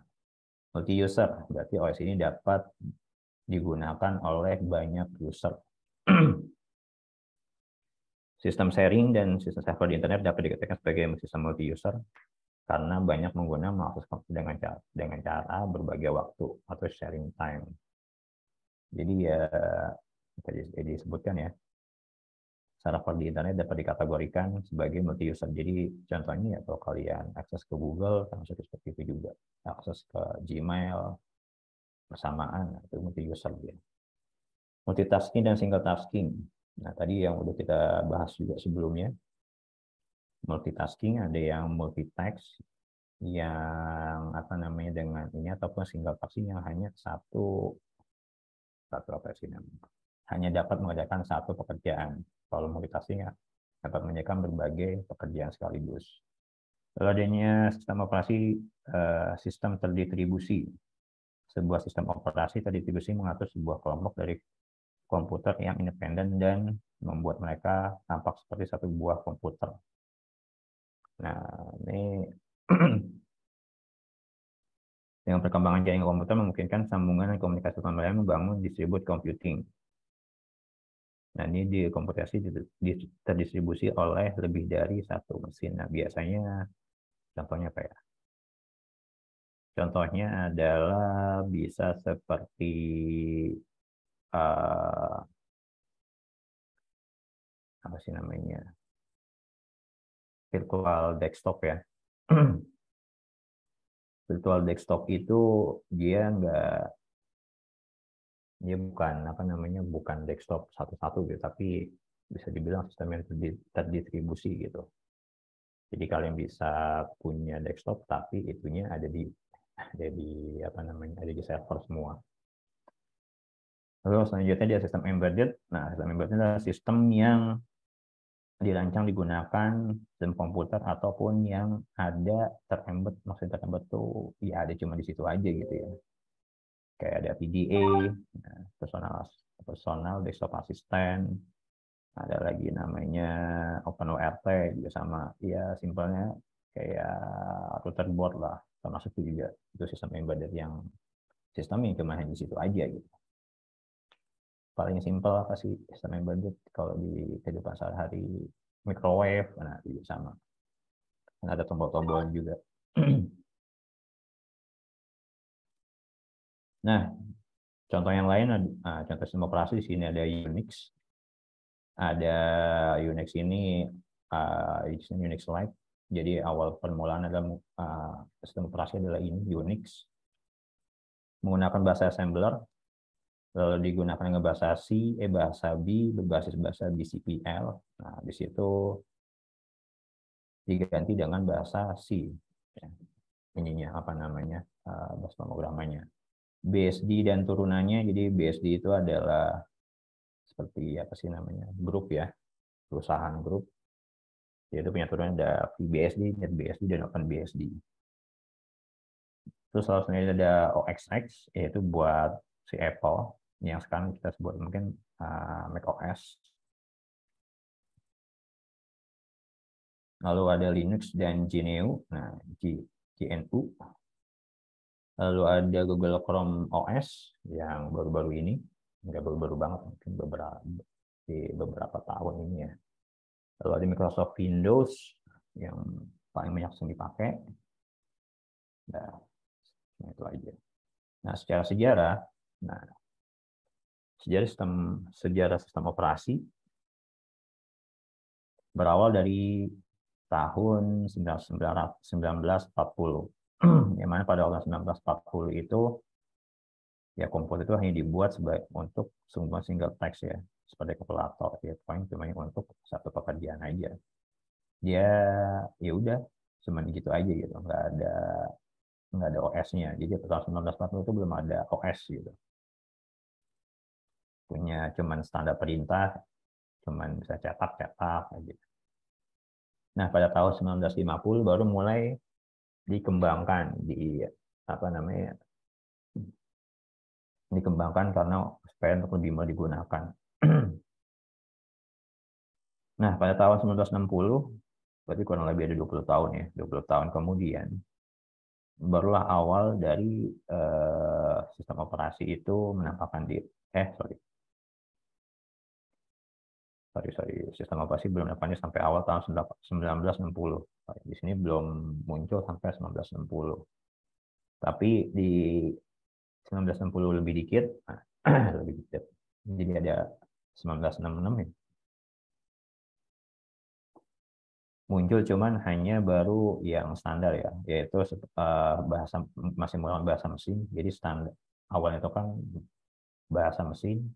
multi user berarti OS ini dapat digunakan oleh banyak user. sistem sharing dan sistem server di internet dapat dikatakan sebagai sistem multi user karena banyak pengguna mengakses dengan cara, dengan cara berbagai waktu atau sharing time. Jadi ya tadi disebutkan ya server di internet dapat dikategorikan sebagai multi user. Jadi contohnya ya kalau kalian akses ke Google termasuk seperti itu juga, akses ke Gmail bersamaan nah, itu multi user dia. Multitasking dan single tasking. Nah, tadi yang udah kita bahas juga sebelumnya. Multitasking ada yang multi text yang apa namanya dengan ini ataupun single tasking yang hanya satu satu apa sih namanya hanya dapat mengerjakan satu pekerjaan kalau multitasking dapat menyekam berbagai pekerjaan sekaligus. Lalu adanya sistem operasi eh, sistem terdistribusi. Sebuah sistem operasi terdistribusi mengatur sebuah kelompok dari komputer yang independen dan membuat mereka tampak seperti satu buah komputer. Nah, ini dengan perkembangan jaringan komputer memungkinkan sambungan dan komunikasi kelembagaan membangun distribute computing. Nah, ini dikomputasi terdistribusi oleh lebih dari satu mesin. Nah, biasanya contohnya apa ya? Contohnya adalah bisa seperti uh, apa sih namanya? virtual desktop ya. virtual desktop itu dia nggak dia bukan apa namanya bukan desktop satu-satu gitu, tapi bisa dibilang sistem yang terdistribusi gitu. Jadi kalian bisa punya desktop tapi itunya ada di ada di apa namanya ada di server semua. Lalu selanjutnya dia sistem embedded. Nah, sistem embedded adalah sistem yang dirancang digunakan sistem komputer ataupun yang ada terembed maksudnya terembed tuh ya ada cuma di situ aja gitu ya kayak ada PDA, nah, personal personal desktop assistant, ada lagi namanya OpenORT juga sama. Ya simpelnya kayak router board lah termasuk itu juga itu sistem embedded yang sistem yang cuma hanya di situ aja gitu. Paling simpel apa sih sistem embedded kalau di kehidupan sehari-hari microwave, nah juga sama. Dan ada tombol-tombol juga. Nah, contoh yang lain, nah, contoh sistem operasi di sini ada Unix. Ada Unix ini, uh, unix Lite Jadi awal permulaan adalah uh, sistem operasi adalah ini, Unix. Menggunakan bahasa assembler, lalu digunakan dengan bahasa C, eh, bahasa B, berbasis bahasa BCPL. Nah, di situ diganti dengan bahasa C. Ininya ya. apa namanya? Uh, bahasa pemrogramannya. BSD dan turunannya. Jadi BSD itu adalah seperti apa sih namanya? Grup ya. Perusahaan grup. Dia itu punya turunan ada VBSD, NetBSD, dan OpenBSD. Terus selanjutnya sendiri ada OXX, yaitu buat si Apple yang sekarang kita sebut mungkin uh, ah, OS. Lalu ada Linux dan GNU. Nah, G, GNU lalu ada Google Chrome OS yang baru-baru ini nggak baru-baru banget mungkin beberapa di beberapa tahun ini ya lalu ada Microsoft Windows yang paling banyak sering dipakai nah, nah itu aja nah secara sejarah nah sejarah sistem sejarah sistem operasi berawal dari tahun 1940 Hmm. yang mana pada tahun 1940 itu ya komputer itu hanya dibuat sebagai untuk semua single text ya sebagai atau ya poin cuma untuk satu pekerjaan aja dia ya, ya udah cuma gitu aja gitu nggak ada nggak ada OS-nya jadi tahun 1940 itu belum ada OS gitu punya cuman standar perintah cuman bisa cetak cetak aja nah pada tahun 1950 baru mulai dikembangkan di apa namanya dikembangkan karena supaya untuk lebih mudah digunakan. nah, pada tahun 1960 berarti kurang lebih ada 20 tahun ya, 20 tahun kemudian barulah awal dari uh, sistem operasi itu menampakkan di eh sorry sorry sorry sistem operasi belum nampaknya sampai awal tahun 1960 di sini belum muncul sampai 1960. Tapi di 1960 lebih dikit, ah, lebih dikit. Jadi ada 1966 ya. Muncul cuman hanya baru yang standar ya, yaitu eh, bahasa masih menggunakan bahasa mesin. Jadi standar awalnya itu kan bahasa mesin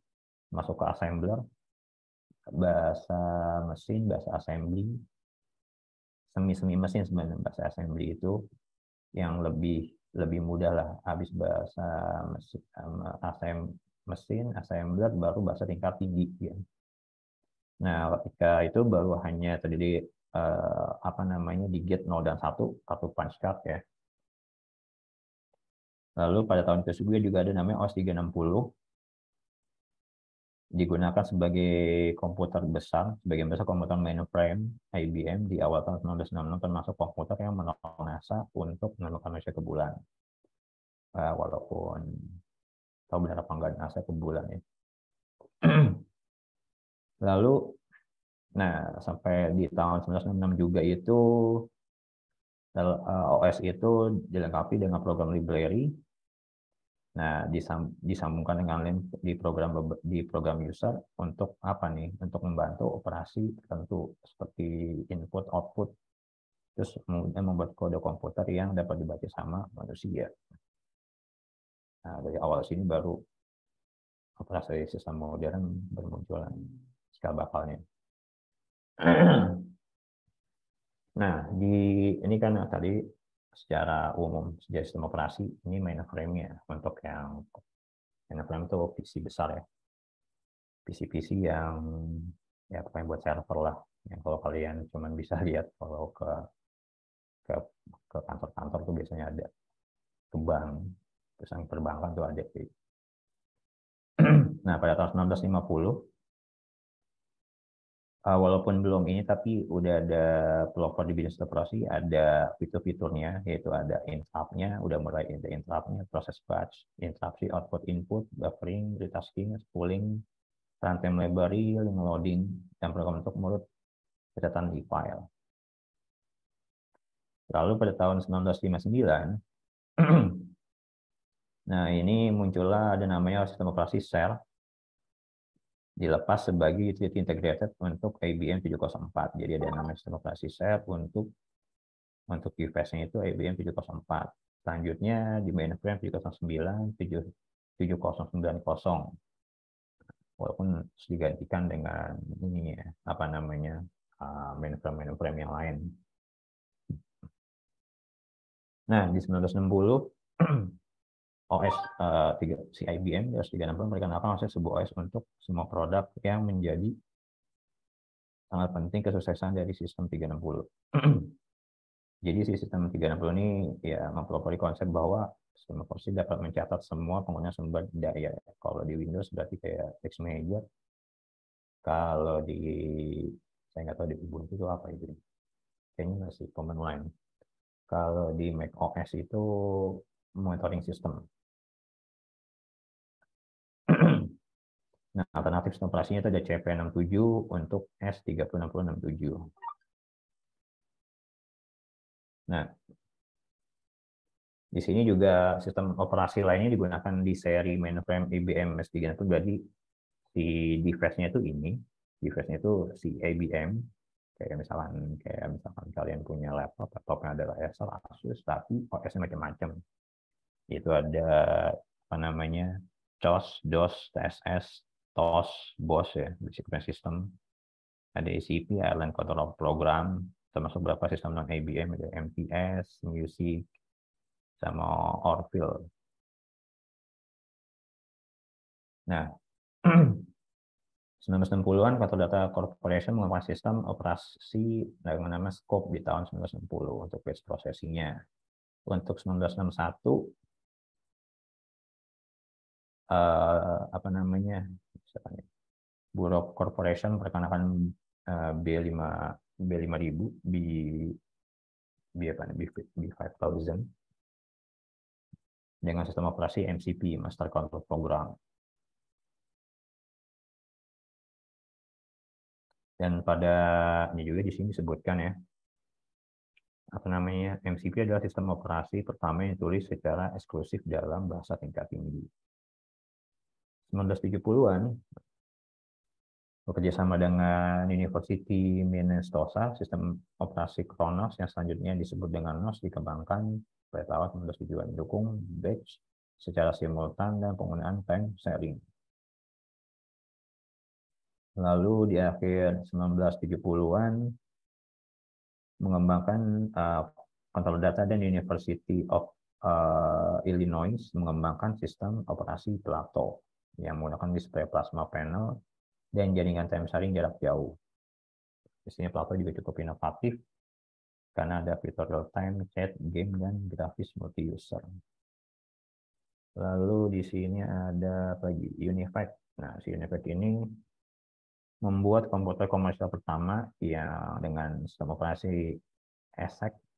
masuk ke assembler, bahasa mesin, bahasa assembly, semi-semi mesin sebenarnya bahasa assembly itu yang lebih lebih mudah lah habis bahasa mesin, ASM mesin assembler baru bahasa tingkat tinggi ya. Nah, ketika itu baru hanya terjadi eh, apa namanya di gate 0 dan 1 satu punch card ya. Lalu pada tahun ke juga ada namanya OS 360 digunakan sebagai komputer besar, sebagian besar komputer mainframe IBM di awal tahun 1960 termasuk komputer yang menolong NASA untuk menemukan manusia ke bulan. Uh, walaupun tahu benar apa enggak NASA ke bulan ya. Lalu, nah sampai di tahun 1966 juga itu eh, OS itu dilengkapi dengan program library Nah, disam, disambungkan dengan link di program di program user untuk apa nih? Untuk membantu operasi tertentu seperti input output terus kemudian membuat kode komputer yang dapat dibaca sama manusia. Nah, dari awal sini baru operasi sistem modern bermunculan cikal bakalnya. Nah, di ini kan tadi secara umum sejarah demokrasi operasi ini mainframe-nya ya, untuk yang mainframe itu PC besar ya PC-PC yang ya pokoknya buat server lah yang kalau kalian cuma bisa lihat kalau ke ke ke kantor-kantor tuh biasanya ada ke bank terus yang perbankan tuh ada nah pada tahun 1950 uh, walaupun belum ini tapi udah ada pelopor di bisnis operasi ada fitur-fiturnya yaitu ada interrupt-nya udah mulai ada interrupt-nya proses batch interupsi output input buffering retasking spooling runtime library link loading dan program untuk menurut catatan di file lalu pada tahun 1959 nah ini muncullah ada namanya sistem operasi shell dilepas sebagai utility integrated untuk IBM 704. Jadi ada sistem operasi set untuk untuk device-nya itu IBM 704. Selanjutnya di mainframe 709, 7090. Walaupun digantikan dengan ini ya, apa namanya ah, mainframe-mainframe yang lain. Nah, di 1960 OS uh, eh, si IBM OS 360 mereka akan maksudnya sebuah OS untuk semua produk yang menjadi sangat penting kesuksesan dari sistem 360. Jadi si sistem 360 ini ya mempelopori konsep bahwa sistem kursi dapat mencatat semua pengguna sumber daya. Kalau di Windows berarti kayak text manager. Kalau di saya nggak tahu di Ubuntu itu apa itu. Kayaknya masih command line. Kalau di Mac OS itu monitoring system. Nah, alternatif sistem operasinya itu ada CP67 untuk S3667. Nah, di sini juga sistem operasi lainnya digunakan di seri mainframe IBM S3 itu jadi si device-nya itu ini, device-nya itu si IBM. Kayak misalkan kayak misalkan kalian punya laptop, laptopnya ada Acer, Asus, tapi OS-nya macam-macam. Itu ada apa namanya? COS, DOS, TSS, TOS, BOS ya, Basic Operating System, ada ACP, Allen Control Program, termasuk beberapa sistem non IBM, ada MTS, Music, sama Orville. Nah, 1960-an kantor Data Corporation mengembangkan sistem operasi dengan nama Scope di tahun 1960 untuk batch processingnya. Untuk 1961 eh, apa namanya misalkan Bulog Corporation perkenakan uh, eh, B5 B5000 B B apa B, B5000 dengan sistem operasi MCP Master Control Program. Dan pada ini juga di sini disebutkan ya apa namanya MCP adalah sistem operasi pertama yang ditulis secara eksklusif dalam bahasa tingkat tinggi 1970-an bekerja sama dengan University Minnesota, sistem operasi Kronos yang selanjutnya disebut dengan NOS dikembangkan 1970-an mendukung batch secara simultan dan penggunaan time sharing. Lalu di akhir 1970-an mengembangkan uh, kontrol data dan University of uh, Illinois mengembangkan sistem operasi Plato yang menggunakan display plasma panel dan jaringan time sharing jarak jauh. Di sini pelapor juga cukup inovatif karena ada fitur real time, chat, game, dan grafis multi-user. Lalu di sini ada apa lagi? Unified. Nah, si Unified ini membuat komputer komersial pertama yang dengan sistem operasi ASIC e e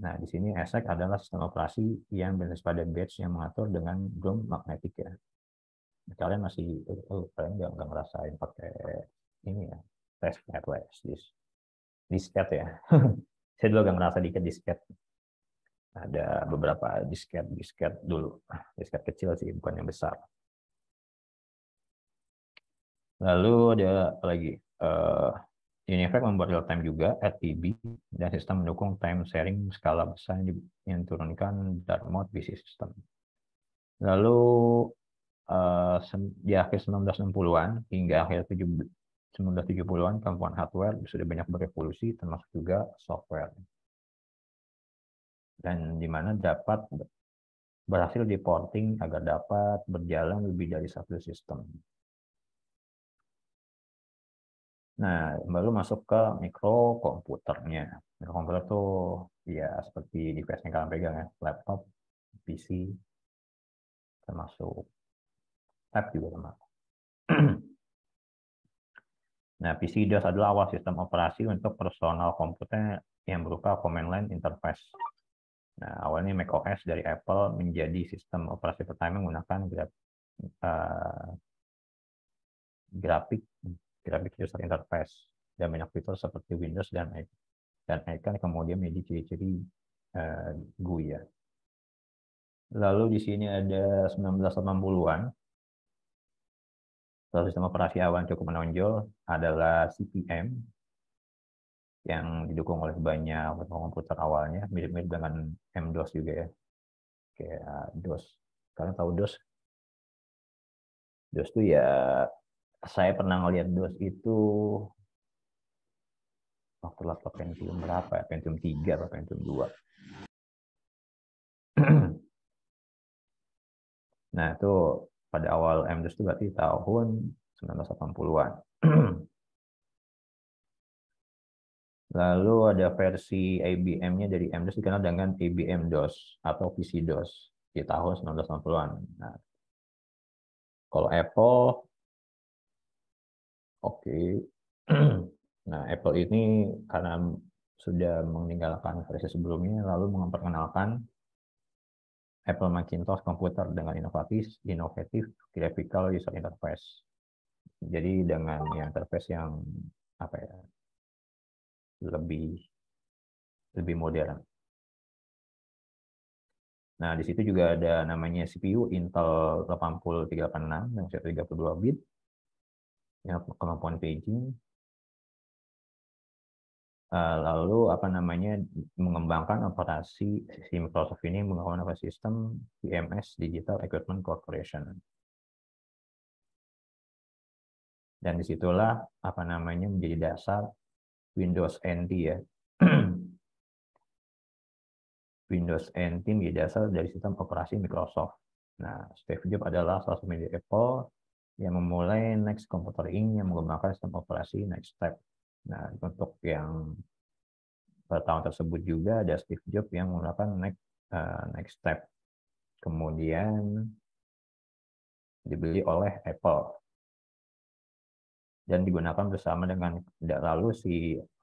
Nah, di sini ESEC adalah sistem operasi yang berbasis pada batch yang mengatur dengan drum magnetik ya. Kalian masih, oh, oh, kalian nggak, nggak ngerasain pakai ini ya, test atlas, this, disket ya. Saya dulu nggak ngerasa dikit disket. Ada beberapa disket-disket dulu. Disket kecil sih, bukan yang besar. Lalu ada lagi? Uh, Unifact membuat real-time juga, RTB, dan sistem mendukung time sharing skala besar yang diturunkan mod BC System. Lalu uh, di akhir 1960-an hingga akhir 1970-an, kemampuan hardware sudah banyak berevolusi, termasuk juga software. Dan di mana dapat berhasil diporting agar dapat berjalan lebih dari satu sistem. Nah, baru masuk ke mikrokomputernya. Mikrokomputer tuh ya seperti device yang kalian pegang ya, laptop, PC, termasuk tab juga termasuk. nah, PC DOS adalah awal sistem operasi untuk personal komputer yang berupa command line interface. Nah, awalnya macOS dari Apple menjadi sistem operasi pertama menggunakan eh, grafik grafik user interface dan banyak fitur seperti Windows dan dan icon kemudian menjadi ciri-ciri uh, eh, GUI ya. Lalu di sini ada 1980-an. Lalu sistem operasi awan cukup menonjol adalah CPM yang didukung oleh banyak komputer awalnya, mirip-mirip dengan MDOS juga ya. Kayak eh, DOS. Kalian tahu DOS? DOS itu ya saya pernah ngelihat dos itu waktu laptop Pentium berapa ya? Pentium 3 atau Pentium 2. nah, itu pada awal MDOS itu berarti tahun 1980-an. Lalu ada versi IBM-nya dari MDOS dikenal dengan IBM DOS atau PC DOS di tahun 1980 an Nah, kalau Apple Oke. Nah, Apple ini karena sudah meninggalkan versi sebelumnya, lalu memperkenalkan Apple Macintosh komputer dengan inovatif, inovatif graphical user interface. Jadi dengan ya, interface yang apa ya lebih lebih modern. Nah, di situ juga ada namanya CPU Intel 8386 yang 32 bit ya, kemampuan paging eh, lalu apa namanya mengembangkan operasi si Microsoft ini menggunakan apa sistem PMS Digital Equipment Corporation dan disitulah apa namanya menjadi dasar Windows NT ya Windows NT menjadi dasar dari sistem operasi Microsoft. Nah, Steve Jobs adalah salah satu media Apple yang memulai next komputer ini yang menggunakan sistem operasi next step. Nah, untuk yang pada tahun tersebut juga ada Steve Jobs yang menggunakan next uh, next step. Kemudian dibeli oleh Apple dan digunakan bersama dengan tidak lalu si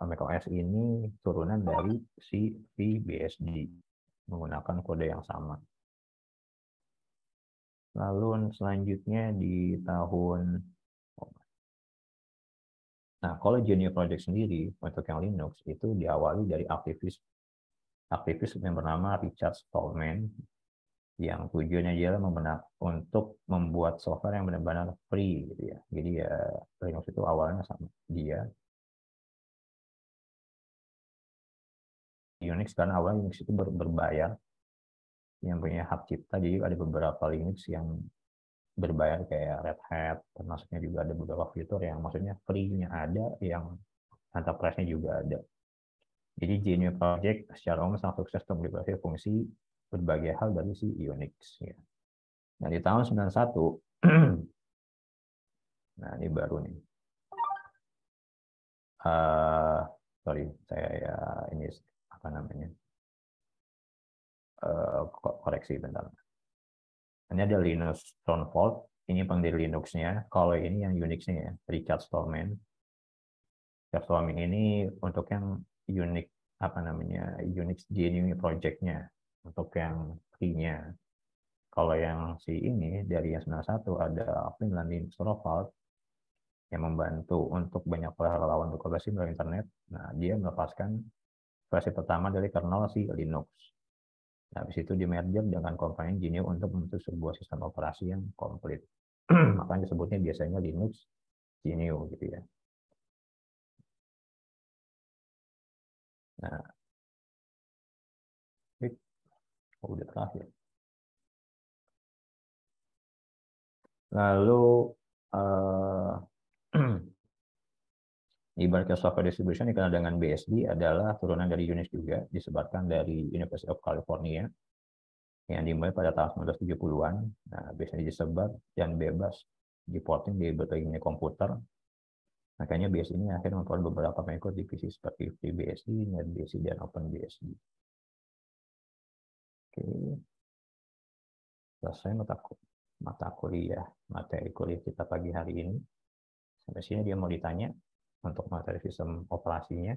macOS ini turunan dari si VBSD menggunakan kode yang sama. Lalu selanjutnya di tahun Nah, kalau Junior Project sendiri untuk yang Linux itu diawali dari aktivis aktivis yang bernama Richard Stallman yang tujuannya adalah membenar untuk membuat software yang benar-benar free gitu ya. Jadi ya Linux itu awalnya sama dia. Unix karena awalnya Unix itu ber berbayar yang punya hak cipta jadi ada beberapa Linux yang berbayar kayak Red Hat termasuknya juga ada beberapa fitur yang maksudnya free-nya ada yang enterprise-nya juga ada jadi Genuine Project secara umum sangat sukses untuk melibatkan fungsi berbagai hal dari si Unix ya. Nah di tahun 91 nah ini baru nih uh, sorry saya ya ini apa namanya Eh, koreksi bentar. Ini ada Linus Torvald, ini pengdiri Linuxnya. Kalau ini yang Unix-nya ya, Richard Stallman. Richard Stallman ini untuk yang Unix apa namanya Unix GNU project-nya untuk yang free-nya. Kalau yang si ini dari yang 91 ada Finland Linux Torvald yang membantu untuk banyak untuk berkolaborasi melalui internet. Nah, dia melepaskan versi pertama dari kernel si Linux Nah, habis itu di merger dengan komponen Genio untuk membentuk sebuah sistem operasi yang komplit. Makanya disebutnya biasanya Linux Genio gitu ya. Nah, oh, udah terakhir. Lalu eh, Ibaratnya Software Distribution dikenal dengan BSD adalah turunan dari UNIS juga, disebarkan dari University of California yang dimulai pada tahun 1970-an. Nah, biasanya disebar dan bebas diporting di berbagai komputer. Makanya BSD ini akhirnya memperoleh beberapa mengikut divisi seperti FreeBSD, NetBSD, dan OpenBSD. Oke. Selesai mata, mata kuliah, materi kuliah kita pagi hari ini. Sampai sini dia mau ditanya untuk materi sistem operasinya.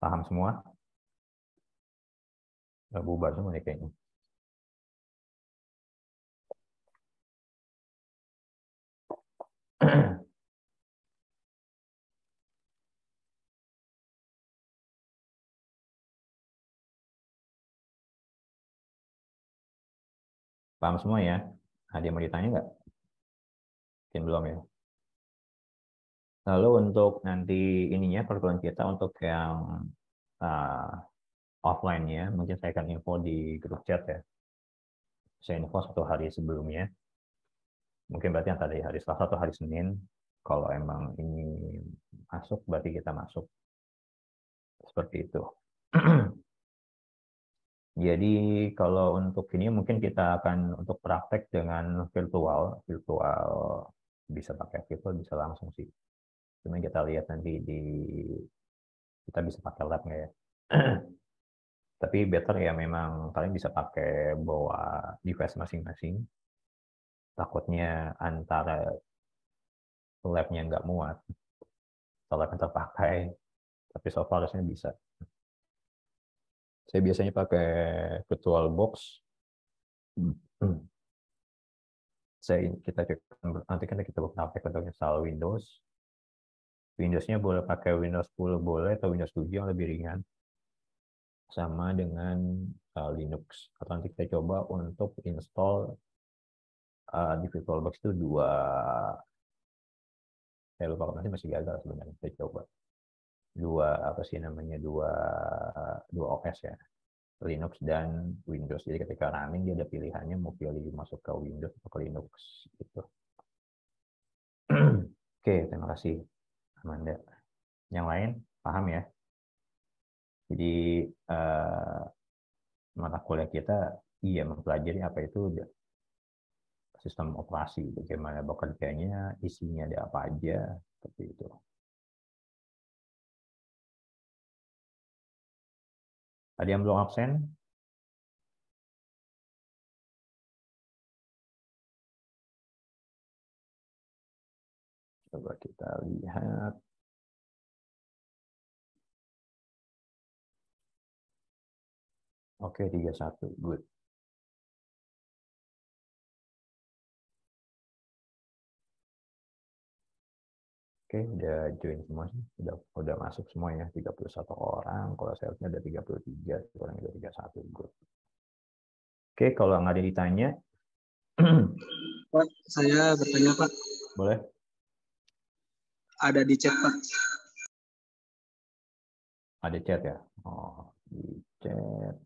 Paham semua? Bubar semua nih kayaknya. Paham semua ya? Ada yang mau ditanya nggak? Mungkin belum ya. Lalu untuk nanti ininya perguruan kita untuk yang uh, offline ya, mungkin saya akan info di grup chat ya. Saya info satu hari sebelumnya. Mungkin berarti yang tadi hari Selasa atau hari Senin. Kalau emang ini masuk, berarti kita masuk. Seperti itu. Jadi kalau untuk ini mungkin kita akan untuk praktek dengan virtual, virtual bisa pakai virtual bisa langsung sih. Cuma kita lihat nanti di kita bisa pakai lab ya. Tapi better ya memang kalian bisa pakai bawa device masing-masing. Takutnya antara labnya nggak muat, kalau akan terpakai. Tapi so far harusnya bisa. Saya biasanya pakai virtual box. Hmm. Saya kita cek nanti kan kita buka apa contohnya install Windows. Windows-nya boleh pakai Windows 10 boleh atau Windows 7 yang lebih ringan. Sama dengan uh, Linux. Atau nanti kita coba untuk install uh, di VirtualBox itu dua saya lupa kemarin masih gagal sebenarnya Kita coba dua apa sih namanya dua dua OS ya Linux dan Windows. Jadi ketika running dia ada pilihannya mau pilih masuk ke Windows atau ke Linux gitu. Oke, terima kasih Amanda. Yang lain paham ya? Jadi uh, mata kuliah kita iya mempelajari apa itu sistem operasi, bagaimana bekerjanya, isinya ada apa aja, seperti itu. Ada yang belum absen? Coba kita lihat. Oke, 31. Good. Oke, udah join semua sih. Udah, udah masuk semua semuanya 31 orang. Kalau salesnya ada 33, kurang itu 31 grup. Oke, kalau nggak ada ditanya. Pak, saya bertanya Pak. Boleh. Ada di chat Pak. Ada chat ya? Oh, di chat.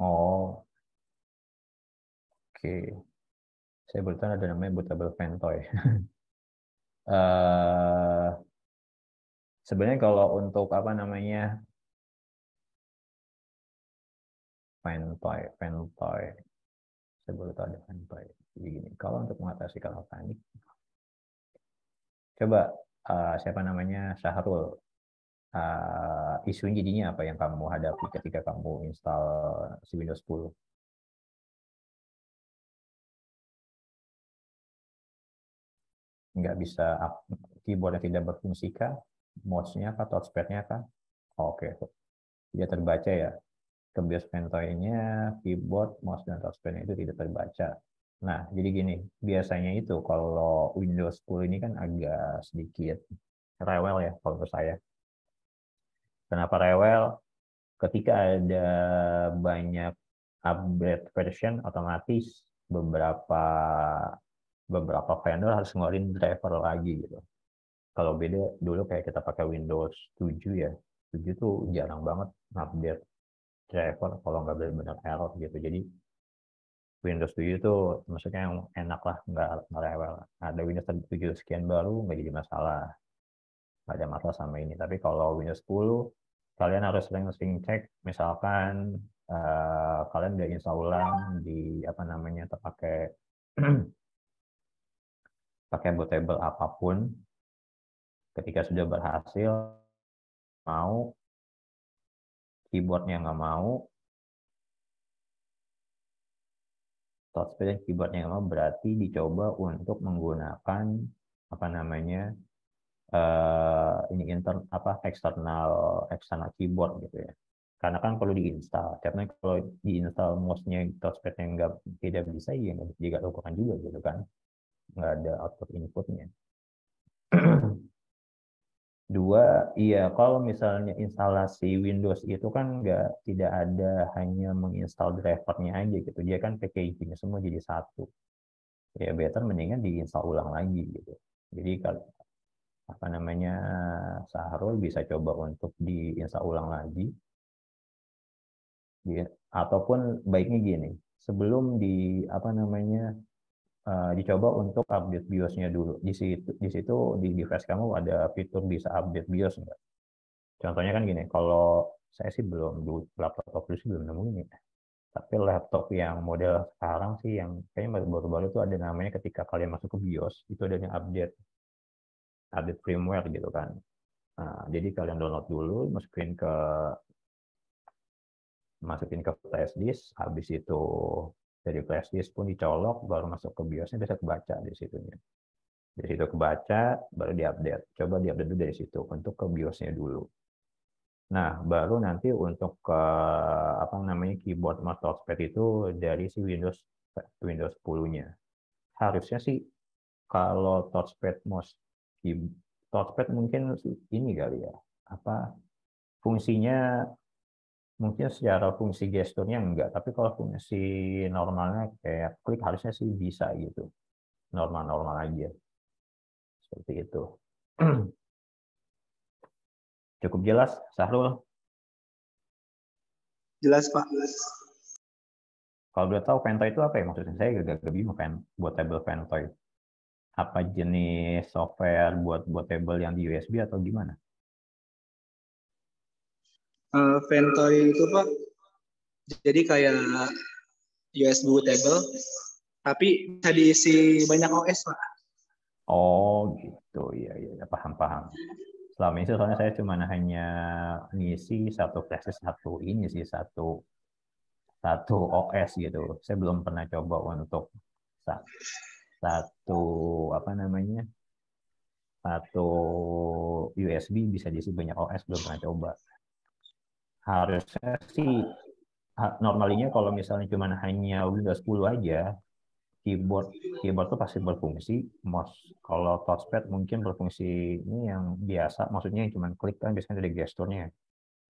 Oh. Oke. Okay. Saya baru ada namanya bootable ventoy. uh, eh, sebenarnya kalau untuk apa namanya ventoy, ventoy. Saya baru ada ventoy. Jadi gini, kalau untuk mengatasi kalau panik, coba uh, siapa namanya Syahrul uh, eh, isu jadinya apa yang kamu hadapi ketika kamu install si Windows 10? Nggak bisa keyboardnya tidak berfungsi kah? Mouse-nya kah? Touchpad-nya kah? Oke, okay. tidak terbaca ya. Kebias pentoynya, keyboard, mouse, dan touchpad itu tidak terbaca. Nah, jadi gini, biasanya itu kalau Windows 10 ini kan agak sedikit rewel ya kalau menurut saya Kenapa rewel? Ketika ada banyak upgrade version, otomatis beberapa beberapa vendor harus ngeluarin driver lagi gitu. Kalau beda dulu kayak kita pakai Windows 7 ya, 7 tuh jarang banget update driver kalau nggak benar-benar error gitu. Jadi Windows 7 itu maksudnya yang enak lah, nggak rewel. Ada Windows 7 sekian baru nggak jadi masalah, nggak ada masalah sama ini. Tapi kalau Windows 10 kalian harus sering-sering cek misalkan uh, kalian udah install ulang di apa namanya terpakai pakai pakai bootable apapun ketika sudah berhasil mau keyboardnya nggak mau touchpad keyboardnya nggak mau berarti dicoba untuk menggunakan apa namanya Eh, ini intern apa eksternal eksternal keyboard gitu ya karena kan perlu diinstal karena kalau diinstal mouse-nya touchpad yang nggak tidak bisa ya nggak lakukan juga gitu kan nggak ada output inputnya dua iya kalau misalnya instalasi Windows itu kan nggak tidak ada hanya menginstal drivernya aja gitu dia kan packaging semua jadi satu ya better mendingan diinstal ulang lagi gitu jadi kalau apa namanya Sahrul bisa coba untuk diinsa ulang lagi iya, ataupun baiknya gini sebelum di apa namanya uh, dicoba untuk update biosnya dulu di situ di situ di device kamu ada fitur bisa update bios enggak contohnya kan gini kalau saya sih belum laptop aku sih belum nemuin ya. tapi laptop yang model sekarang sih yang kayaknya baru-baru itu ada namanya ketika kalian masuk ke bios itu ada yang update update firmware gitu kan. Nah, jadi kalian download dulu, masukin ke masukin ke flash disk, habis itu dari flash disk pun dicolok, baru masuk ke BIOSnya bisa kebaca di situnya. di situ kebaca, baru diupdate. Coba diupdate dulu dari situ untuk ke BIOSnya dulu. Nah, baru nanti untuk ke eh, apa namanya keyboard mouse touchpad itu dari si Windows Windows 10-nya. Harusnya sih kalau touchpad mouse di Thoughtpad mungkin ini kali ya apa fungsinya mungkin secara fungsi gesturnya enggak tapi kalau fungsi normalnya kayak klik harusnya sih bisa gitu normal-normal aja seperti itu cukup jelas Sahrul jelas Pak jelas kalau udah tahu Pento itu apa ya maksudnya saya gagal lebih buat table Pento itu apa jenis software buat buat table yang di USB atau gimana? Uh, eh, Ventoy itu pak, jadi kayak USB table, tapi tadi diisi banyak OS pak. Oh gitu, ya ya paham paham. Selama ini soalnya saya cuma hanya ngisi satu flash satu ini sih satu satu OS gitu. Saya belum pernah coba untuk satu apa namanya satu USB bisa diisi banyak OS belum pernah coba harusnya sih normalnya kalau misalnya cuma hanya Windows 10 aja keyboard keyboard tuh pasti berfungsi mouse kalau touchpad mungkin berfungsi ini yang biasa maksudnya yang cuma klik kan biasanya ada gesturnya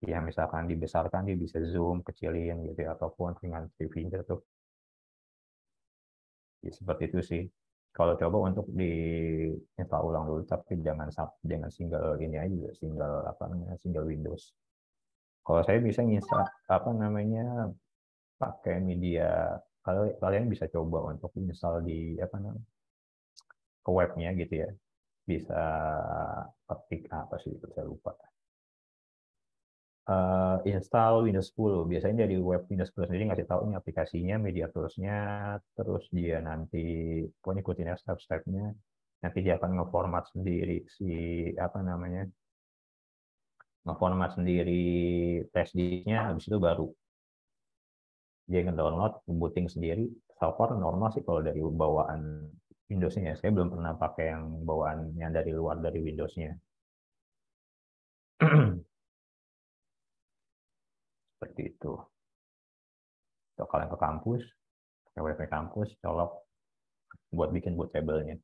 ya misalkan dibesarkan dia bisa zoom kecilin gitu ya, ataupun dengan finger tuh ya, seperti itu sih kalau coba untuk di install ya, ulang dulu tapi jangan sub jangan single ini aja single apa namanya single Windows kalau saya bisa nginstal apa namanya pakai media kalau kalian bisa coba untuk install di apa namanya ke webnya gitu ya bisa ketik apa sih itu saya lupa uh, install Windows 10. Biasanya dari web Windows 10 sendiri ngasih tahu ini aplikasinya, media tools terus dia nanti punya ikutin step-stepnya. Nanti dia akan ngeformat sendiri si apa namanya ngeformat sendiri test disknya, habis itu baru dia download, booting sendiri. So normal sih kalau dari bawaan Windows-nya. Ya. Saya belum pernah pakai yang bawaan yang dari luar dari Windows-nya. seperti itu kalau kalian ke kampus pakai wifi kampus colok buat bikin buat tabelnya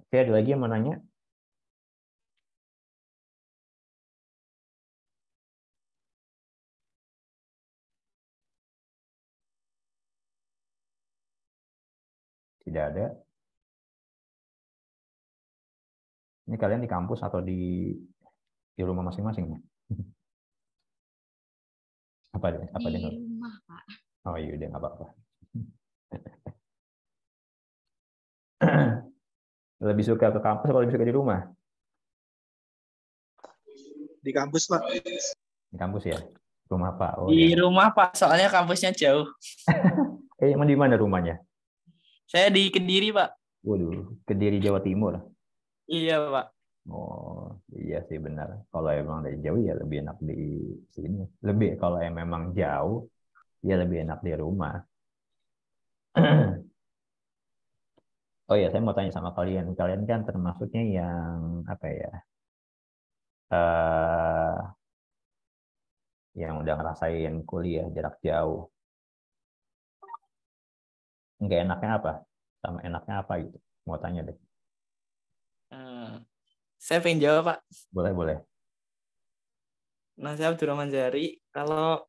oke ada lagi yang mau nanya tidak ada ini kalian di kampus atau di di rumah masing-masing apa dia apa di dia rumah pak oh iya dia nggak apa-apa lebih suka ke kampus atau lebih suka di rumah di kampus pak di kampus ya rumah pak oh, di ya. rumah pak soalnya kampusnya jauh eh emang di mana rumahnya saya di kediri pak waduh kediri jawa timur iya pak Oh iya sih benar. Kalau emang dari jauh ya lebih enak di sini. Lebih kalau yang memang jauh ya lebih enak di rumah. oh ya saya mau tanya sama kalian. Kalian kan termasuknya yang apa ya? Uh, yang udah ngerasain kuliah jarak jauh. Enggak enaknya apa? Sama enaknya apa gitu? Mau tanya deh. Saya pengen jawab, Pak. Boleh, boleh. Nah, saya Abdurrahman Jari. Kalau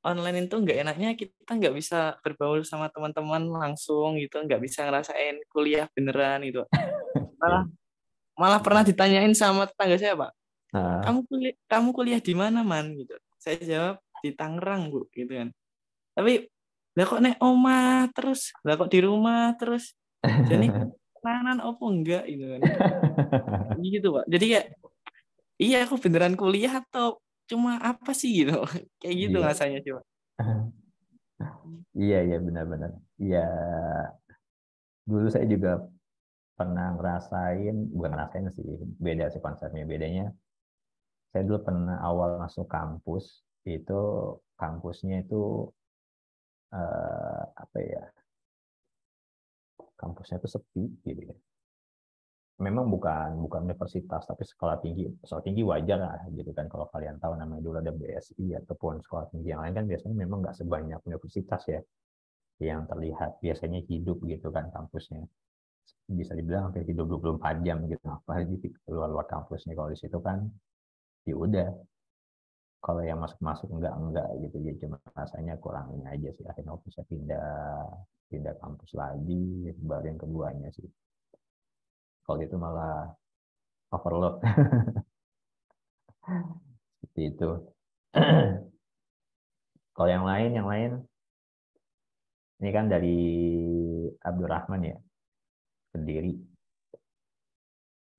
online itu nggak enaknya kita nggak bisa berbaur sama teman-teman langsung gitu, nggak bisa ngerasain kuliah beneran gitu. malah, malah pernah ditanyain sama tetangga saya, Pak. Kamu kuliah, kamu kuliah di mana, Man? gitu. Saya jawab di Tangerang, Bu, gitu kan. Tapi lah kok nek oma terus, lah kok di rumah terus. Jadi tenanan apa enggak gitu kan gitu pak jadi kayak iya aku beneran kuliah atau cuma apa sih gitu kayak gitu iya. rasanya cuma iya iya benar-benar iya dulu saya juga pernah ngerasain bukan ngerasain sih beda sih konsepnya bedanya saya dulu pernah awal masuk kampus itu kampusnya itu eh, apa ya kampusnya itu sepi gitu ya. Memang bukan bukan universitas tapi sekolah tinggi. Sekolah tinggi wajar lah gitu kan kalau kalian tahu namanya dulu ada BSI ataupun sekolah tinggi yang lain kan biasanya memang nggak sebanyak universitas ya yang terlihat biasanya hidup gitu kan kampusnya bisa dibilang hampir hidup 24 jam gitu apalagi keluar luar kampusnya kalau di situ kan ya udah kalau yang masuk-masuk enggak enggak gitu ya cuma rasanya kurang ini aja sih akhirnya aku bisa pindah pindah kampus lagi baru yang keduanya sih kalau itu malah overload seperti itu kalau yang lain yang lain ini kan dari Abdurrahman ya sendiri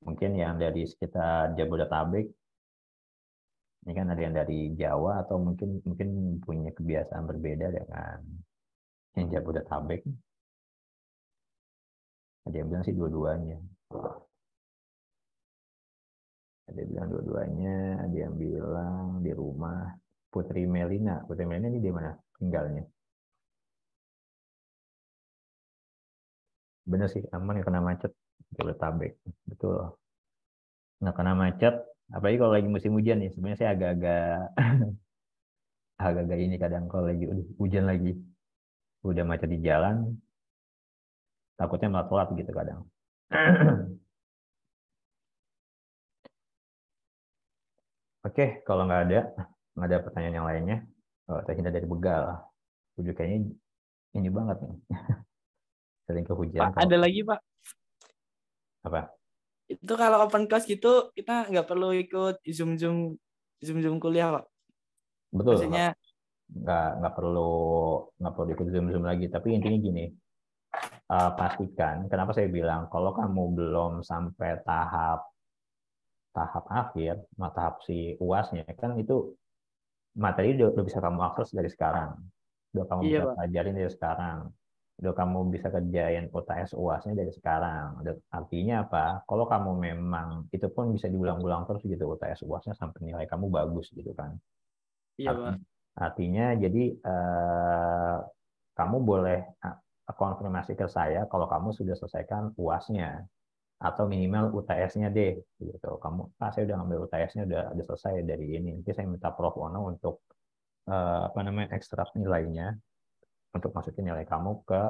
mungkin yang dari sekitar Jabodetabek ini kan ada yang dari Jawa atau mungkin mungkin punya kebiasaan berbeda dengan ya yang Jabodetabek. Ada yang bilang sih dua-duanya. Ada yang bilang dua-duanya, ada yang bilang di rumah Putri Melina. Putri Melina ini di mana tinggalnya? Bener sih, aman ya kena macet Jabodetabek. Betul. Nggak kena macet, apalagi kalau lagi musim hujan ya sebenarnya saya agak-agak agak-agak ini kadang kalau lagi hujan lagi udah macet di jalan takutnya malah telat gitu kadang oke kalau nggak ada nggak ada pertanyaan yang lainnya oh, eh, saya hindar dari begal udah kayaknya ini banget nih sering kehujanan pak, ada lagi pak apa itu kalau open class gitu kita nggak perlu ikut zoom zoom zoom zoom kuliah kok betul maksudnya nggak nggak perlu nggak perlu ikut zoom zoom lagi tapi intinya gini uh, pastikan kenapa saya bilang kalau kamu belum sampai tahap tahap akhir tahap si uasnya kan itu materi udah, bisa kamu akses dari sekarang udah kamu iya, bisa pelajari pelajarin dari sekarang udah kamu bisa kerjain UTS UASnya dari sekarang. Artinya apa? Kalau kamu memang itu pun bisa diulang-ulang terus gitu UTS UASnya sampai nilai kamu bagus gitu kan. Iya, bang Artinya jadi eh, kamu boleh ah, konfirmasi ke saya kalau kamu sudah selesaikan UASnya atau minimal UTS-nya deh gitu. Kamu ah saya udah ngambil UTS-nya udah ada selesai dari ini. Nanti saya minta Prof Ono untuk eh, apa namanya ekstrak nilainya untuk masukin nilai kamu ke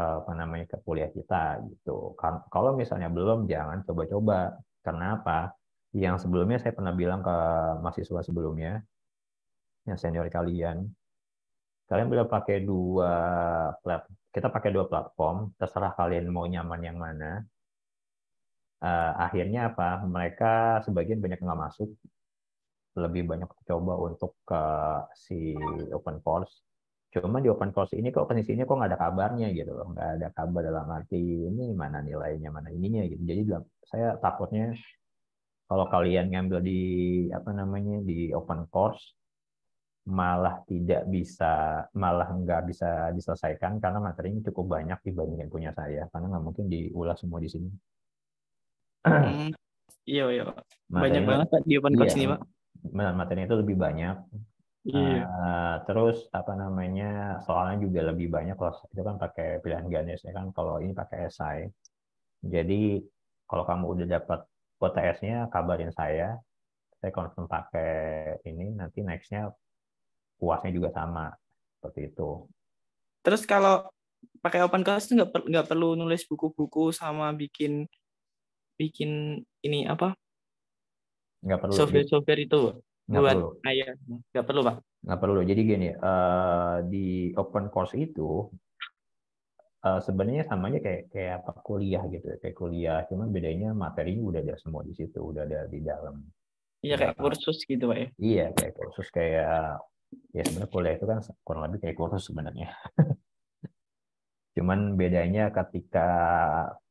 eh, apa namanya ke kuliah kita gitu. Kan, kalau misalnya belum jangan coba-coba. Kenapa? Yang sebelumnya saya pernah bilang ke mahasiswa sebelumnya yang senior kalian, kalian boleh pakai dua plat. Kita pakai dua platform, terserah kalian mau nyaman yang mana. Eh, akhirnya apa? Mereka sebagian banyak nggak masuk, lebih banyak coba untuk ke si open course Cuma di open course ini kok kondisinya kok nggak ada kabarnya gitu loh, nggak ada kabar dalam arti ini mana nilainya, mana ininya gitu. Jadi saya takutnya kalau kalian ngambil di apa namanya di open course malah tidak bisa malah nggak bisa diselesaikan karena materinya cukup banyak dibandingkan punya saya karena nggak mungkin diulas semua di sini. Iya, iya, Banyak banget di open course iya, ini, Pak. Materinya itu lebih banyak, Iya. Uh, terus apa namanya soalnya juga lebih banyak kalau itu kan pakai pilihan ganesnya kan kalau ini pakai esai. Jadi kalau kamu udah dapat kuota S-nya kabarin saya. Saya confirm pakai ini nanti next-nya puasnya juga sama seperti itu. Terus kalau pakai open Class itu nggak per, perlu nulis buku-buku sama bikin bikin ini apa? Nggak perlu. Software-software itu. Nggak buat perlu. ayah? Nggak perlu, Pak. Nggak perlu. Jadi gini, uh, di open course itu uh, sebenarnya sama aja kayak kayak apa kuliah gitu ya, kayak kuliah cuman bedanya materinya udah ada semua di situ udah ada di dalam iya kayak apa. kursus gitu pak ya iya kayak kursus kayak ya sebenarnya kuliah itu kan kurang lebih kayak kursus sebenarnya cuman bedanya ketika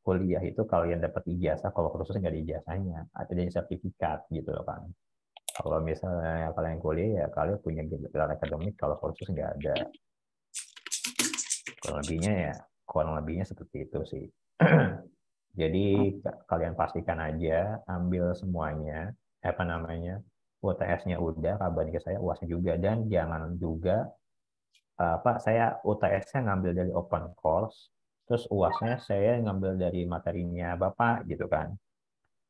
kuliah itu kalian dapat ijazah kalau kursusnya nggak ada ijazahnya ada sertifikat gitu loh kan kalau misalnya kalian kuliah ya kalian punya gelar akademik kalau kursus nggak ada kurang lebihnya ya kurang lebihnya seperti itu sih jadi kalian pastikan aja ambil semuanya apa namanya UTS-nya udah kabarin ke saya uasnya juga dan jangan juga eh, apa saya UTS-nya ngambil dari open course terus uasnya saya ngambil dari materinya bapak gitu kan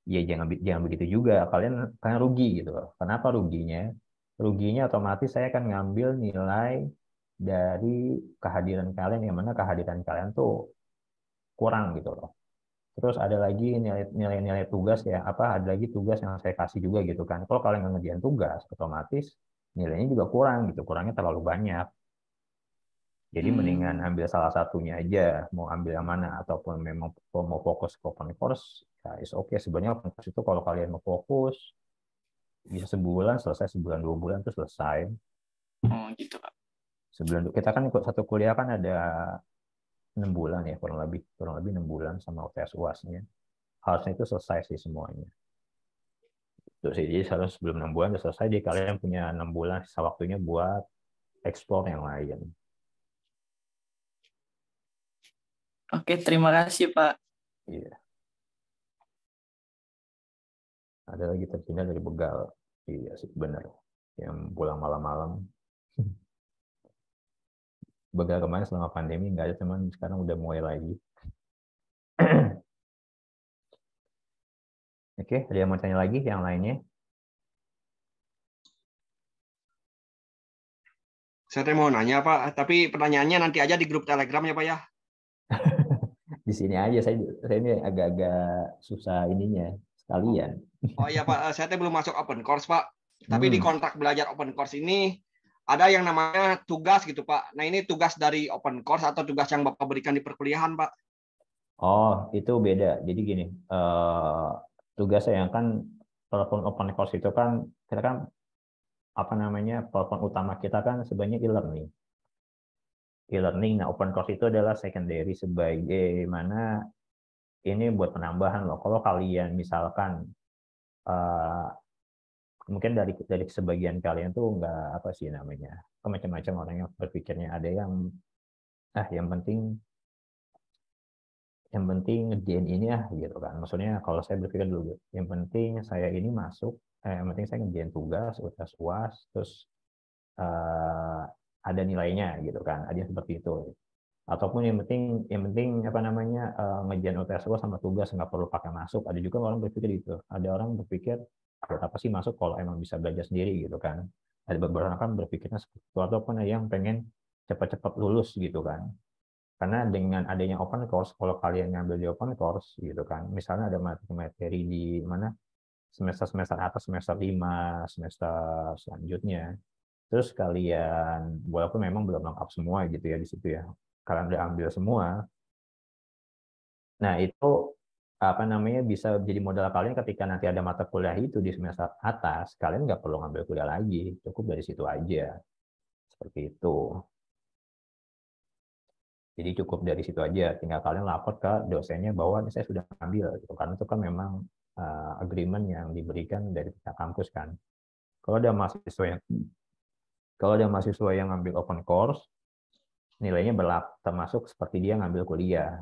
ya jangan jangan begitu juga kalian kalian rugi gitu loh. Kenapa ruginya? Ruginya otomatis saya akan ngambil nilai dari kehadiran kalian yang mana kehadiran kalian tuh kurang gitu loh. Terus ada lagi nilai-nilai tugas ya, apa ada lagi tugas yang saya kasih juga gitu kan. Kalau kalian ngerjain tugas, otomatis nilainya juga kurang gitu, kurangnya terlalu banyak. Jadi hmm. mendingan ambil salah satunya aja, mau ambil yang mana ataupun memang mau fokus ke open course Nah, is oke okay. sebenarnya pentas itu kalau kalian mau fokus bisa sebulan selesai sebulan dua bulan itu selesai. Oh gitu kak. Sebulan kita kan ikut satu kuliah kan ada enam bulan ya kurang lebih kurang lebih enam bulan sama UTS uasnya harusnya itu selesai sih semuanya. Itu sih jadi harus sebelum enam bulan sudah selesai jadi kalian punya enam bulan sisa waktunya buat ekspor yang lain. Oke terima kasih pak. Iya. Yeah. Ada lagi terpindah dari begal. Iya sih, benar. Yang pulang malam-malam. begal kemarin selama pandemi nggak ada, teman sekarang udah mulai lagi. Oke, ada yang mau tanya lagi yang lainnya? Saya mau nanya Pak, tapi pertanyaannya nanti aja di grup Telegram ya Pak ya. di sini aja saya saya ini agak-agak susah ininya sekalian. Oh iya Pak, eh, saya belum masuk open course Pak. Tapi hmm. di kontrak belajar open course ini ada yang namanya tugas gitu Pak. Nah ini tugas dari open course atau tugas yang Bapak berikan di perkuliahan Pak? Oh itu beda. Jadi gini, uh, tugas yang kan telepon open course itu kan kita kan apa namanya platform utama kita kan sebanyak e-learning. E-learning, nah open course itu adalah secondary sebagaimana ini buat penambahan loh. Kalau kalian misalkan uh, mungkin dari dari sebagian kalian tuh nggak apa sih namanya macam-macam orang yang berpikirnya ada yang ah yang penting yang penting ngerjain ini ah gitu kan maksudnya kalau saya berpikir dulu yang penting saya ini masuk eh, yang penting saya ngerjain tugas utas uas terus uh, ada nilainya gitu kan ada yang seperti itu ataupun yang penting yang penting apa namanya uh, eh, ngejalan UTS gue sama tugas nggak perlu pakai masuk ada juga orang berpikir gitu ada orang berpikir buat apa sih masuk kalau emang bisa belajar sendiri gitu kan ada beberapa kan berpikirnya seperti itu ataupun ada yang pengen cepat-cepat lulus gitu kan karena dengan adanya open course kalau kalian ngambil di open course gitu kan misalnya ada materi-materi di mana semester semester atas semester lima semester selanjutnya terus kalian walaupun memang belum lengkap semua gitu ya di situ ya kalian udah ambil semua nah itu apa namanya bisa jadi modal kalian ketika nanti ada mata kuliah itu di semester atas kalian nggak perlu ngambil kuliah lagi cukup dari situ aja seperti itu jadi cukup dari situ aja tinggal kalian lapor ke dosennya bahwa saya sudah ambil gitu karena itu kan memang uh, agreement yang diberikan dari pihak kampus kan kalau ada mahasiswa yang kalau ada mahasiswa yang ambil open course nilainya berlap, termasuk seperti dia ngambil kuliah.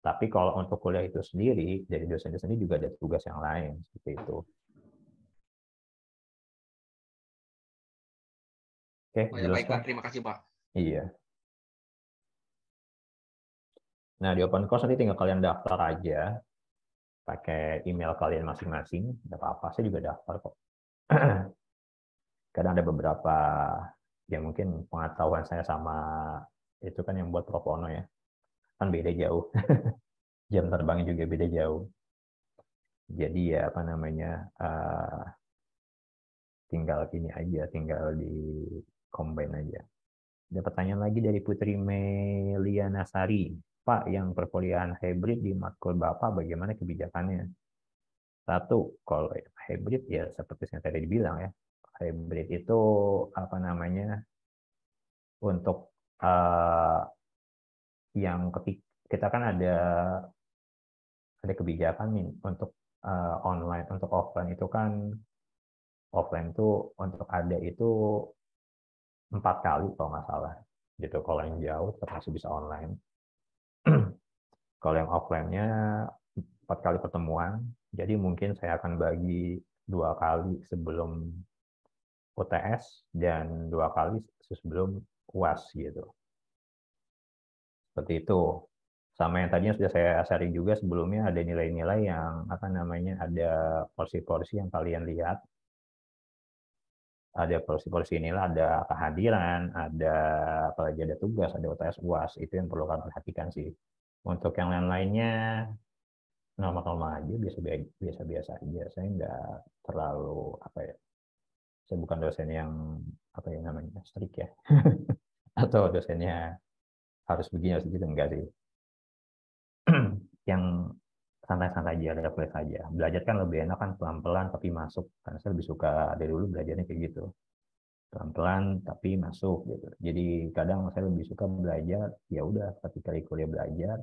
Tapi kalau untuk kuliah itu sendiri, dari dosen itu sendiri juga ada tugas yang lain, seperti itu. Oke, oh ya, baik Terima kasih Pak. Iya. Nah, di open course nanti tinggal kalian daftar aja pakai email kalian masing-masing. Tidak apa-apa, saya juga daftar kok. Kadang ada beberapa, yang mungkin pengetahuan saya sama itu kan yang buat Prof ya kan beda jauh jam terbangnya juga beda jauh jadi ya apa namanya uh, tinggal ini aja tinggal di combine aja ada pertanyaan lagi dari Putri Meliana Sari Pak yang perkuliahan hybrid di matkul Bapak bagaimana kebijakannya satu kalau hybrid ya seperti yang tadi dibilang ya hybrid itu apa namanya untuk uh, yang kita kan ada ada kebijakan untuk uh, online untuk offline itu kan offline itu untuk ada itu empat kali kalau nggak salah gitu kalau yang jauh tetap masih bisa online kalau yang offline-nya empat kali pertemuan jadi mungkin saya akan bagi dua kali sebelum UTS dan dua kali sebelum puas gitu. Seperti itu. Sama yang tadinya sudah saya sharing juga sebelumnya ada nilai-nilai yang apa namanya ada porsi-porsi yang kalian lihat. Ada porsi-porsi inilah ada kehadiran, ada apa apalagi ada tugas, ada UTS puas itu yang perlu kalian perhatikan sih. Untuk yang lain-lainnya normal-normal aja biasa-biasa aja saya nggak terlalu apa ya saya bukan dosen yang apa yang namanya strik ya atau dosennya harus begini harus begitu enggak sih yang santai-santai aja ada boleh saja belajar kan lebih enak kan pelan-pelan tapi masuk karena saya lebih suka dari dulu belajarnya kayak gitu pelan-pelan tapi masuk gitu jadi kadang saya lebih suka belajar ya udah ketika di kuliah belajar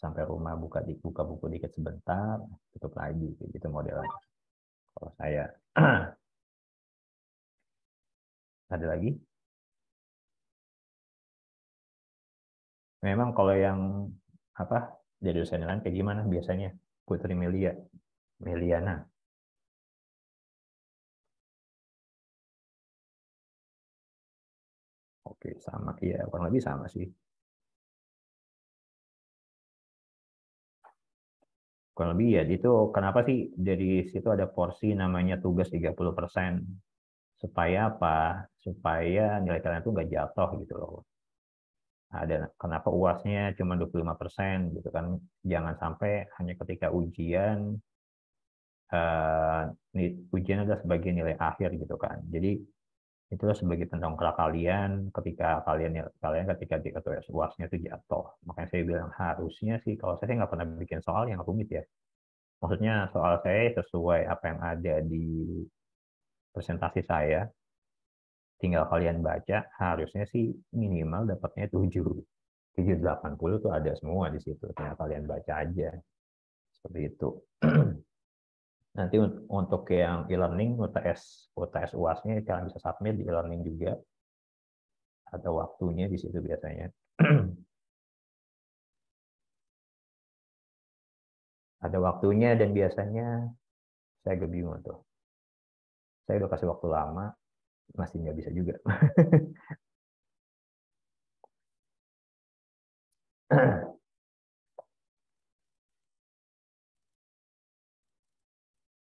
sampai rumah buka di buka buku dikit sebentar tutup lagi kayak gitu modelnya kalau saya ada lagi memang kalau yang apa jadi dosen lain kayak gimana biasanya Putri Melia Meliana oke sama ya kurang lebih sama sih kurang lebih ya itu kenapa sih dari situ ada porsi namanya tugas 30% supaya apa supaya nilai kalian itu nggak jatuh gitu loh ada kenapa uasnya cuma 25% gitu kan jangan sampai hanya ketika ujian uh, ujian adalah sebagai nilai akhir gitu kan jadi itulah sebagai pendongkrak kalian ketika kalian kalian ketika di uasnya itu jatuh makanya saya bilang harusnya sih kalau saya nggak pernah bikin soal yang rumit ya maksudnya soal saya sesuai apa yang ada di presentasi saya tinggal kalian baca harusnya sih minimal dapatnya 7 780 tuh ada semua di situ tinggal kalian baca aja seperti itu nanti untuk yang e-learning UTS UTS UASnya kalian bisa submit di e-learning juga ada waktunya di situ biasanya ada waktunya dan biasanya saya bingung tuh saya udah kasih waktu lama masih nggak bisa juga.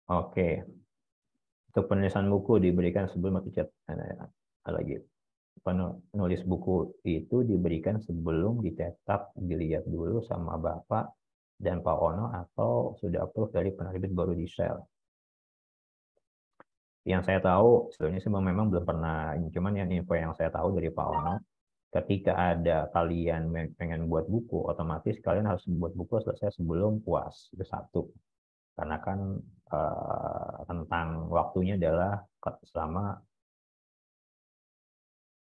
Oke. Untuk penulisan buku diberikan sebelum mati cat. lagi. Penulis buku itu diberikan sebelum dicetak, dilihat dulu sama Bapak dan Pak Ono atau sudah approve dari penerbit baru di sel yang saya tahu sebenarnya sih memang belum pernah cuman yang info yang saya tahu dari Pak Ono ketika ada kalian pengen buat buku otomatis kalian harus buat buku selesai sebelum puas itu satu karena kan eh, tentang waktunya adalah selama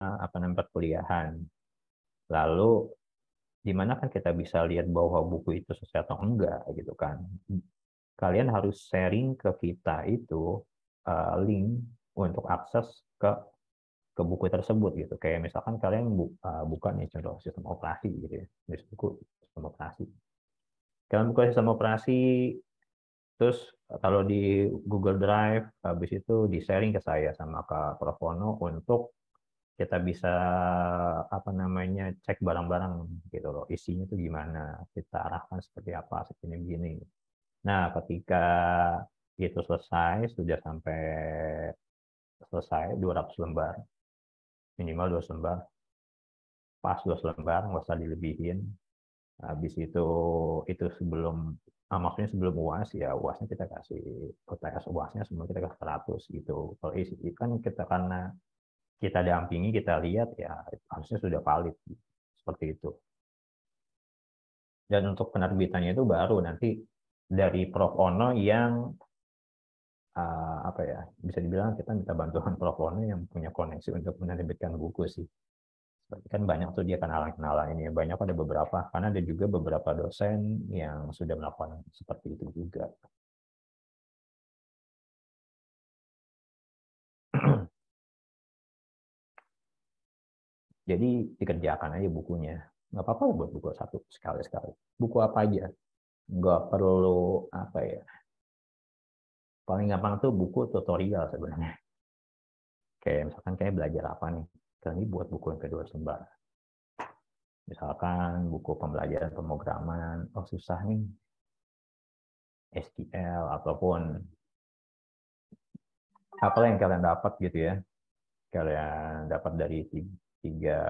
eh, apa namanya perkuliahan lalu di mana kan kita bisa lihat bahwa buku itu sesuai atau enggak gitu kan kalian harus sharing ke kita itu uh, link untuk akses ke ke buku tersebut gitu. Kayak misalkan kalian bu, uh, buka nih contoh sistem operasi gitu ya, buku sistem operasi. Kalian buka sistem operasi, terus kalau di Google Drive, habis itu di sharing ke saya sama ke Prof. untuk kita bisa apa namanya cek barang-barang gitu loh isinya tuh gimana kita arahkan seperti apa segini begini nah ketika itu selesai sudah sampai selesai 200 lembar minimal 200 lembar pas 200 lembar nggak usah dilebihin habis itu itu sebelum ah, maksudnya sebelum uas ya uasnya kita kasih UTS uasnya sebelum kita kasih 100 gitu kalau isi kan kita karena kita dampingi kita lihat ya harusnya sudah valid seperti itu dan untuk penerbitannya itu baru nanti dari Prof Ono yang uh, apa ya bisa dibilang kita minta bantuan pelakonnya yang punya koneksi untuk menerbitkan buku sih kan banyak tuh dia kenalan-kenalan ini banyak ada beberapa karena ada juga beberapa dosen yang sudah melakukan seperti itu juga jadi dikerjakan aja bukunya nggak apa-apa buat buku satu sekali-sekali buku apa aja nggak perlu apa ya paling gampang tuh buku tutorial sebenarnya. Kayak misalkan kayak belajar apa nih? Kali ini buat buku yang kedua sumber. Misalkan buku pembelajaran pemrograman, oh susah nih. SQL ataupun apa yang kalian dapat gitu ya. Kalian dapat dari tiga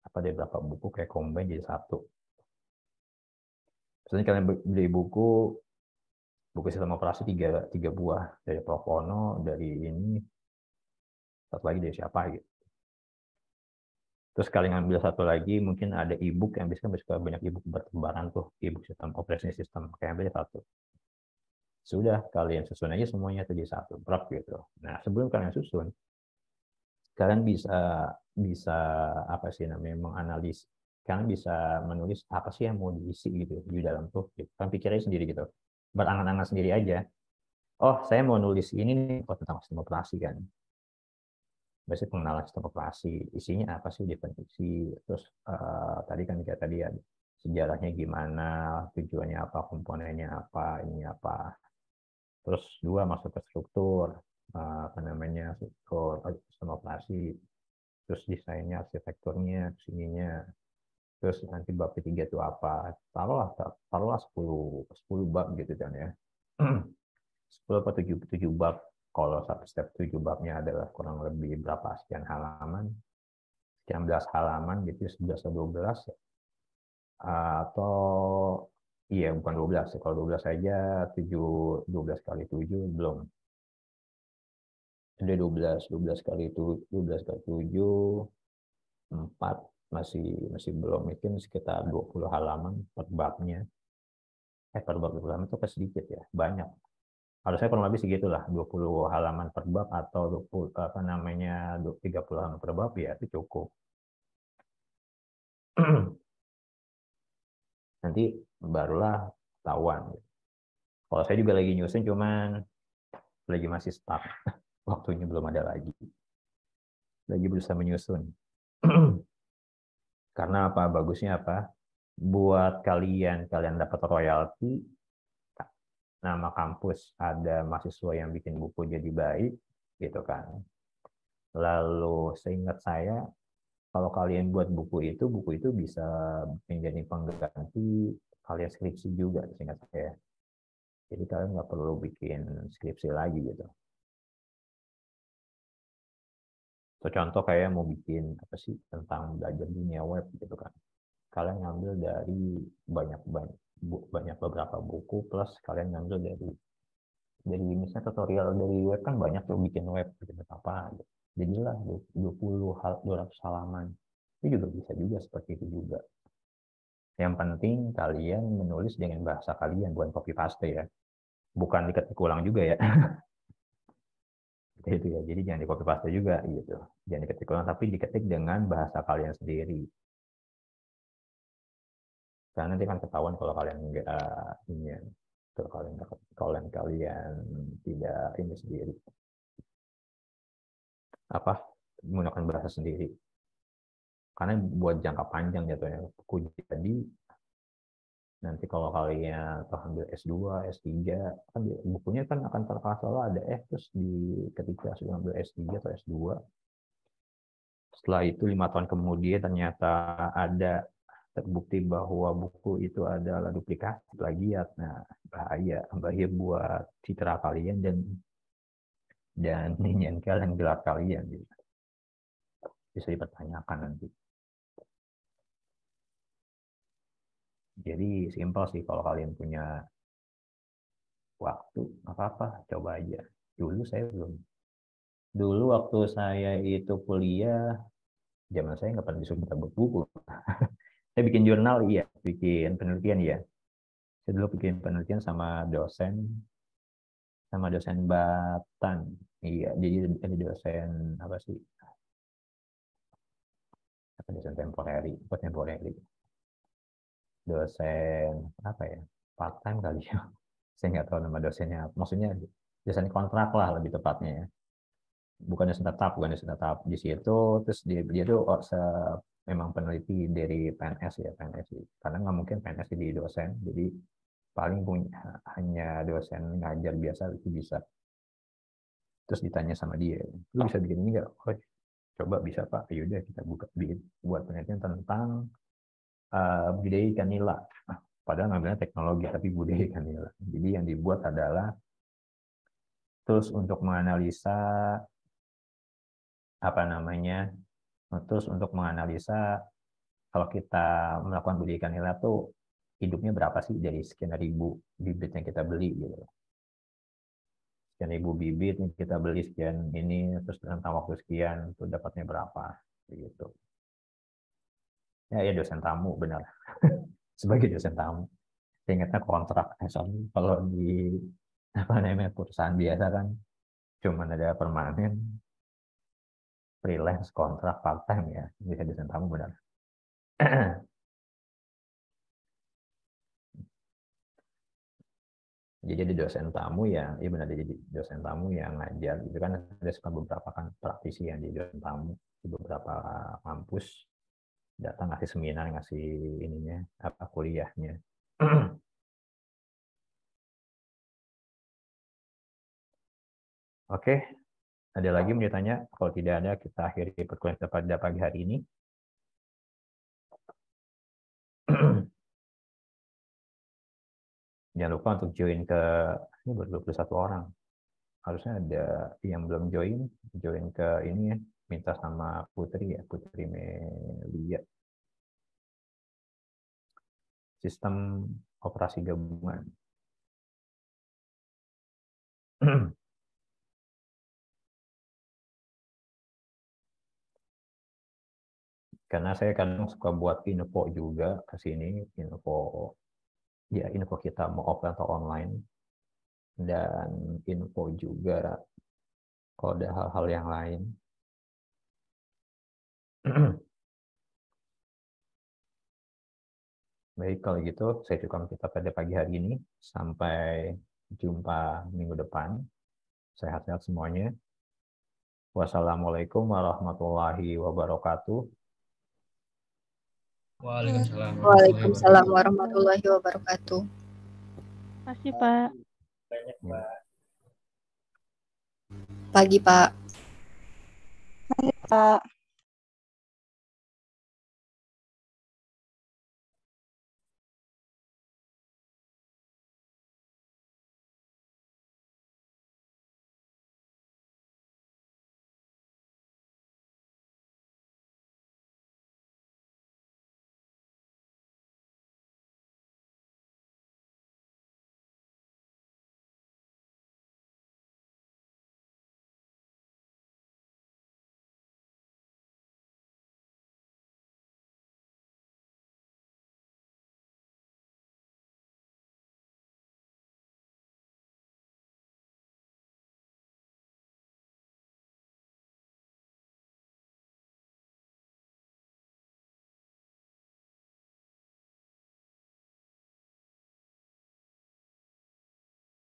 apa dari berapa buku kayak combine jadi satu. Misalnya kalian beli buku buku sistem operasi tiga, tiga buah dari Propono, dari ini, satu lagi dari siapa gitu. Terus kalian ambil satu lagi, mungkin ada e yang biasanya bisa banyak e-book bertebaran tuh, e sistem operasi sistem, kayak ambil satu. Sudah kalian susun aja semuanya jadi satu prop gitu. Nah sebelum kalian susun, kalian bisa bisa apa sih namanya menganalisis kalian bisa menulis apa sih yang mau diisi gitu di dalam tuh gitu. kalian pikirnya sendiri gitu berangan-angan sendiri aja. Oh, saya mau nulis ini nih oh, tentang sistem operasi kan. Biasanya pengenalan sistem operasi, isinya apa sih definisi, terus uh, tadi kan kita tadi ya sejarahnya gimana, tujuannya apa, komponennya apa, ini apa. Terus dua masuk ke struktur, uh, apa namanya struktur eh, sistem operasi, terus desainnya, arsitekturnya, sininya, terus nanti bab ketiga itu apa taruhlah taruhlah 10 10 bab gitu kan ya 10 atau 7, 7 bab kalau satu step 7 babnya adalah kurang lebih berapa sekian halaman sekian belas halaman gitu 11 atau 12 ya. atau iya bukan belas kalau 12 saja 7 12 kali tujuh belum dua belas dua belas kali itu belas kali tujuh empat masih masih belum mungkin sekitar 20 halaman per babnya eh per bab halaman itu ke kan sedikit ya banyak kalau saya kurang lebih segitulah 20 halaman per bab atau 20, apa namanya 30 halaman per bab ya itu cukup nanti barulah ketahuan kalau saya juga lagi nyusun cuman lagi masih stuck waktunya belum ada lagi lagi berusaha menyusun Karena apa? Bagusnya apa? Buat kalian, kalian dapat royalti, nama kampus ada mahasiswa yang bikin buku jadi baik, gitu kan. Lalu seingat saya, kalau kalian buat buku itu, buku itu bisa menjadi pengganti kalian skripsi juga, seingat saya. Jadi kalian nggak perlu bikin skripsi lagi gitu. atau contoh kayak mau bikin apa sih tentang belajar dunia web gitu kan kalian ngambil dari banyak banyak banyak beberapa buku plus kalian ngambil dari dari misalnya tutorial dari web kan banyak tuh bikin web gitu apa jadilah 20 hal 200 halaman itu juga bisa juga seperti itu juga yang penting kalian menulis dengan bahasa kalian bukan copy paste ya bukan diketik ulang juga ya gitu ya jadi jangan di copy paste juga gitu jangan diketik ulang tapi diketik dengan bahasa kalian sendiri karena nanti kan ketahuan kalau kalian nggak eh, ini ya, kalau kalian kalau kalian tidak ini sendiri apa menggunakan bahasa sendiri karena buat jangka panjang jatuhnya jadi nanti kalau kalian atau ambil S2, S3, kan bukunya kan akan terkasal ada F terus di ketika sudah ambil S3 atau S2. Setelah itu lima tahun kemudian ternyata ada terbukti bahwa buku itu adalah duplikasi plagiat. Nah, bahaya, bahaya buat citra kalian dan dan nyanyian kalian gelar gitu. kalian bisa dipertanyakan nanti. Jadi simpel sih kalau kalian punya waktu, apa-apa, coba aja. Dulu saya belum. Dulu waktu saya itu kuliah, zaman saya nggak pernah disuruh buat buku. saya bikin jurnal, iya. Bikin penelitian, iya. Saya dulu bikin penelitian sama dosen, sama dosen Batan. Iya, jadi ada dosen apa sih? Apa dosen temporary, buat temporary dosen apa ya part time kali ya saya nggak tahu nama dosennya maksudnya dosen kontrak lah lebih tepatnya ya bukan dosen tetap bukan dosen tetap di situ terus dia dia tuh oh, se, memang peneliti dari PNS ya PNS karena nggak mungkin PNS jadi dosen jadi paling punya hanya dosen ngajar biasa itu bisa terus ditanya sama dia lu bisa bikin ini nggak oh, coba bisa pak yaudah kita buka buat penelitian tentang budaya eh, budidaya ikan nila. Nah, padahal ngambilnya teknologi, tapi budidaya ikan nila. Jadi yang dibuat adalah terus untuk menganalisa apa namanya, terus untuk menganalisa kalau kita melakukan budidaya ikan nila tuh hidupnya berapa sih dari sekian ribu bibit yang kita beli gitu sekian ribu bibit yang kita beli sekian ini terus dalam waktu sekian tuh dapatnya berapa gitu ya, ya dosen tamu benar sebagai dosen tamu ingatnya kontrak eh, SOM kalau di apa namanya perusahaan biasa kan cuma ada permanen freelance kontrak part time ya bisa dosen tamu benar jadi ada dosen tamu ya iya benar jadi dosen tamu yang ngajar itu kan ada beberapa kan praktisi yang di dosen tamu di beberapa kampus datang ngasih seminar ngasih ininya apa kuliahnya Oke, ada lagi mau ditanya? Kalau tidak ada, kita akhiri perkuliahan kita pada pagi hari ini. Jangan lupa untuk join ke, ini baru 21 orang. Harusnya ada yang belum join, join ke ini ya, minta sama Putri ya, Putri Melia. Sistem operasi gabungan. Karena saya kadang suka buat info juga ke sini, info ya info kita mau offline atau online dan info juga kalau ada hal-hal yang lain Baik, kalau gitu saya cukup kita pada pagi hari ini. Sampai jumpa minggu depan. Sehat-sehat semuanya. Wassalamualaikum warahmatullahi wabarakatuh. Waalaikumsalam. Waalaikumsalam warahmatullahi wabarakatuh. kasih Pak. Banyak, Pak. Pagi, Pak. Pagi, Pak.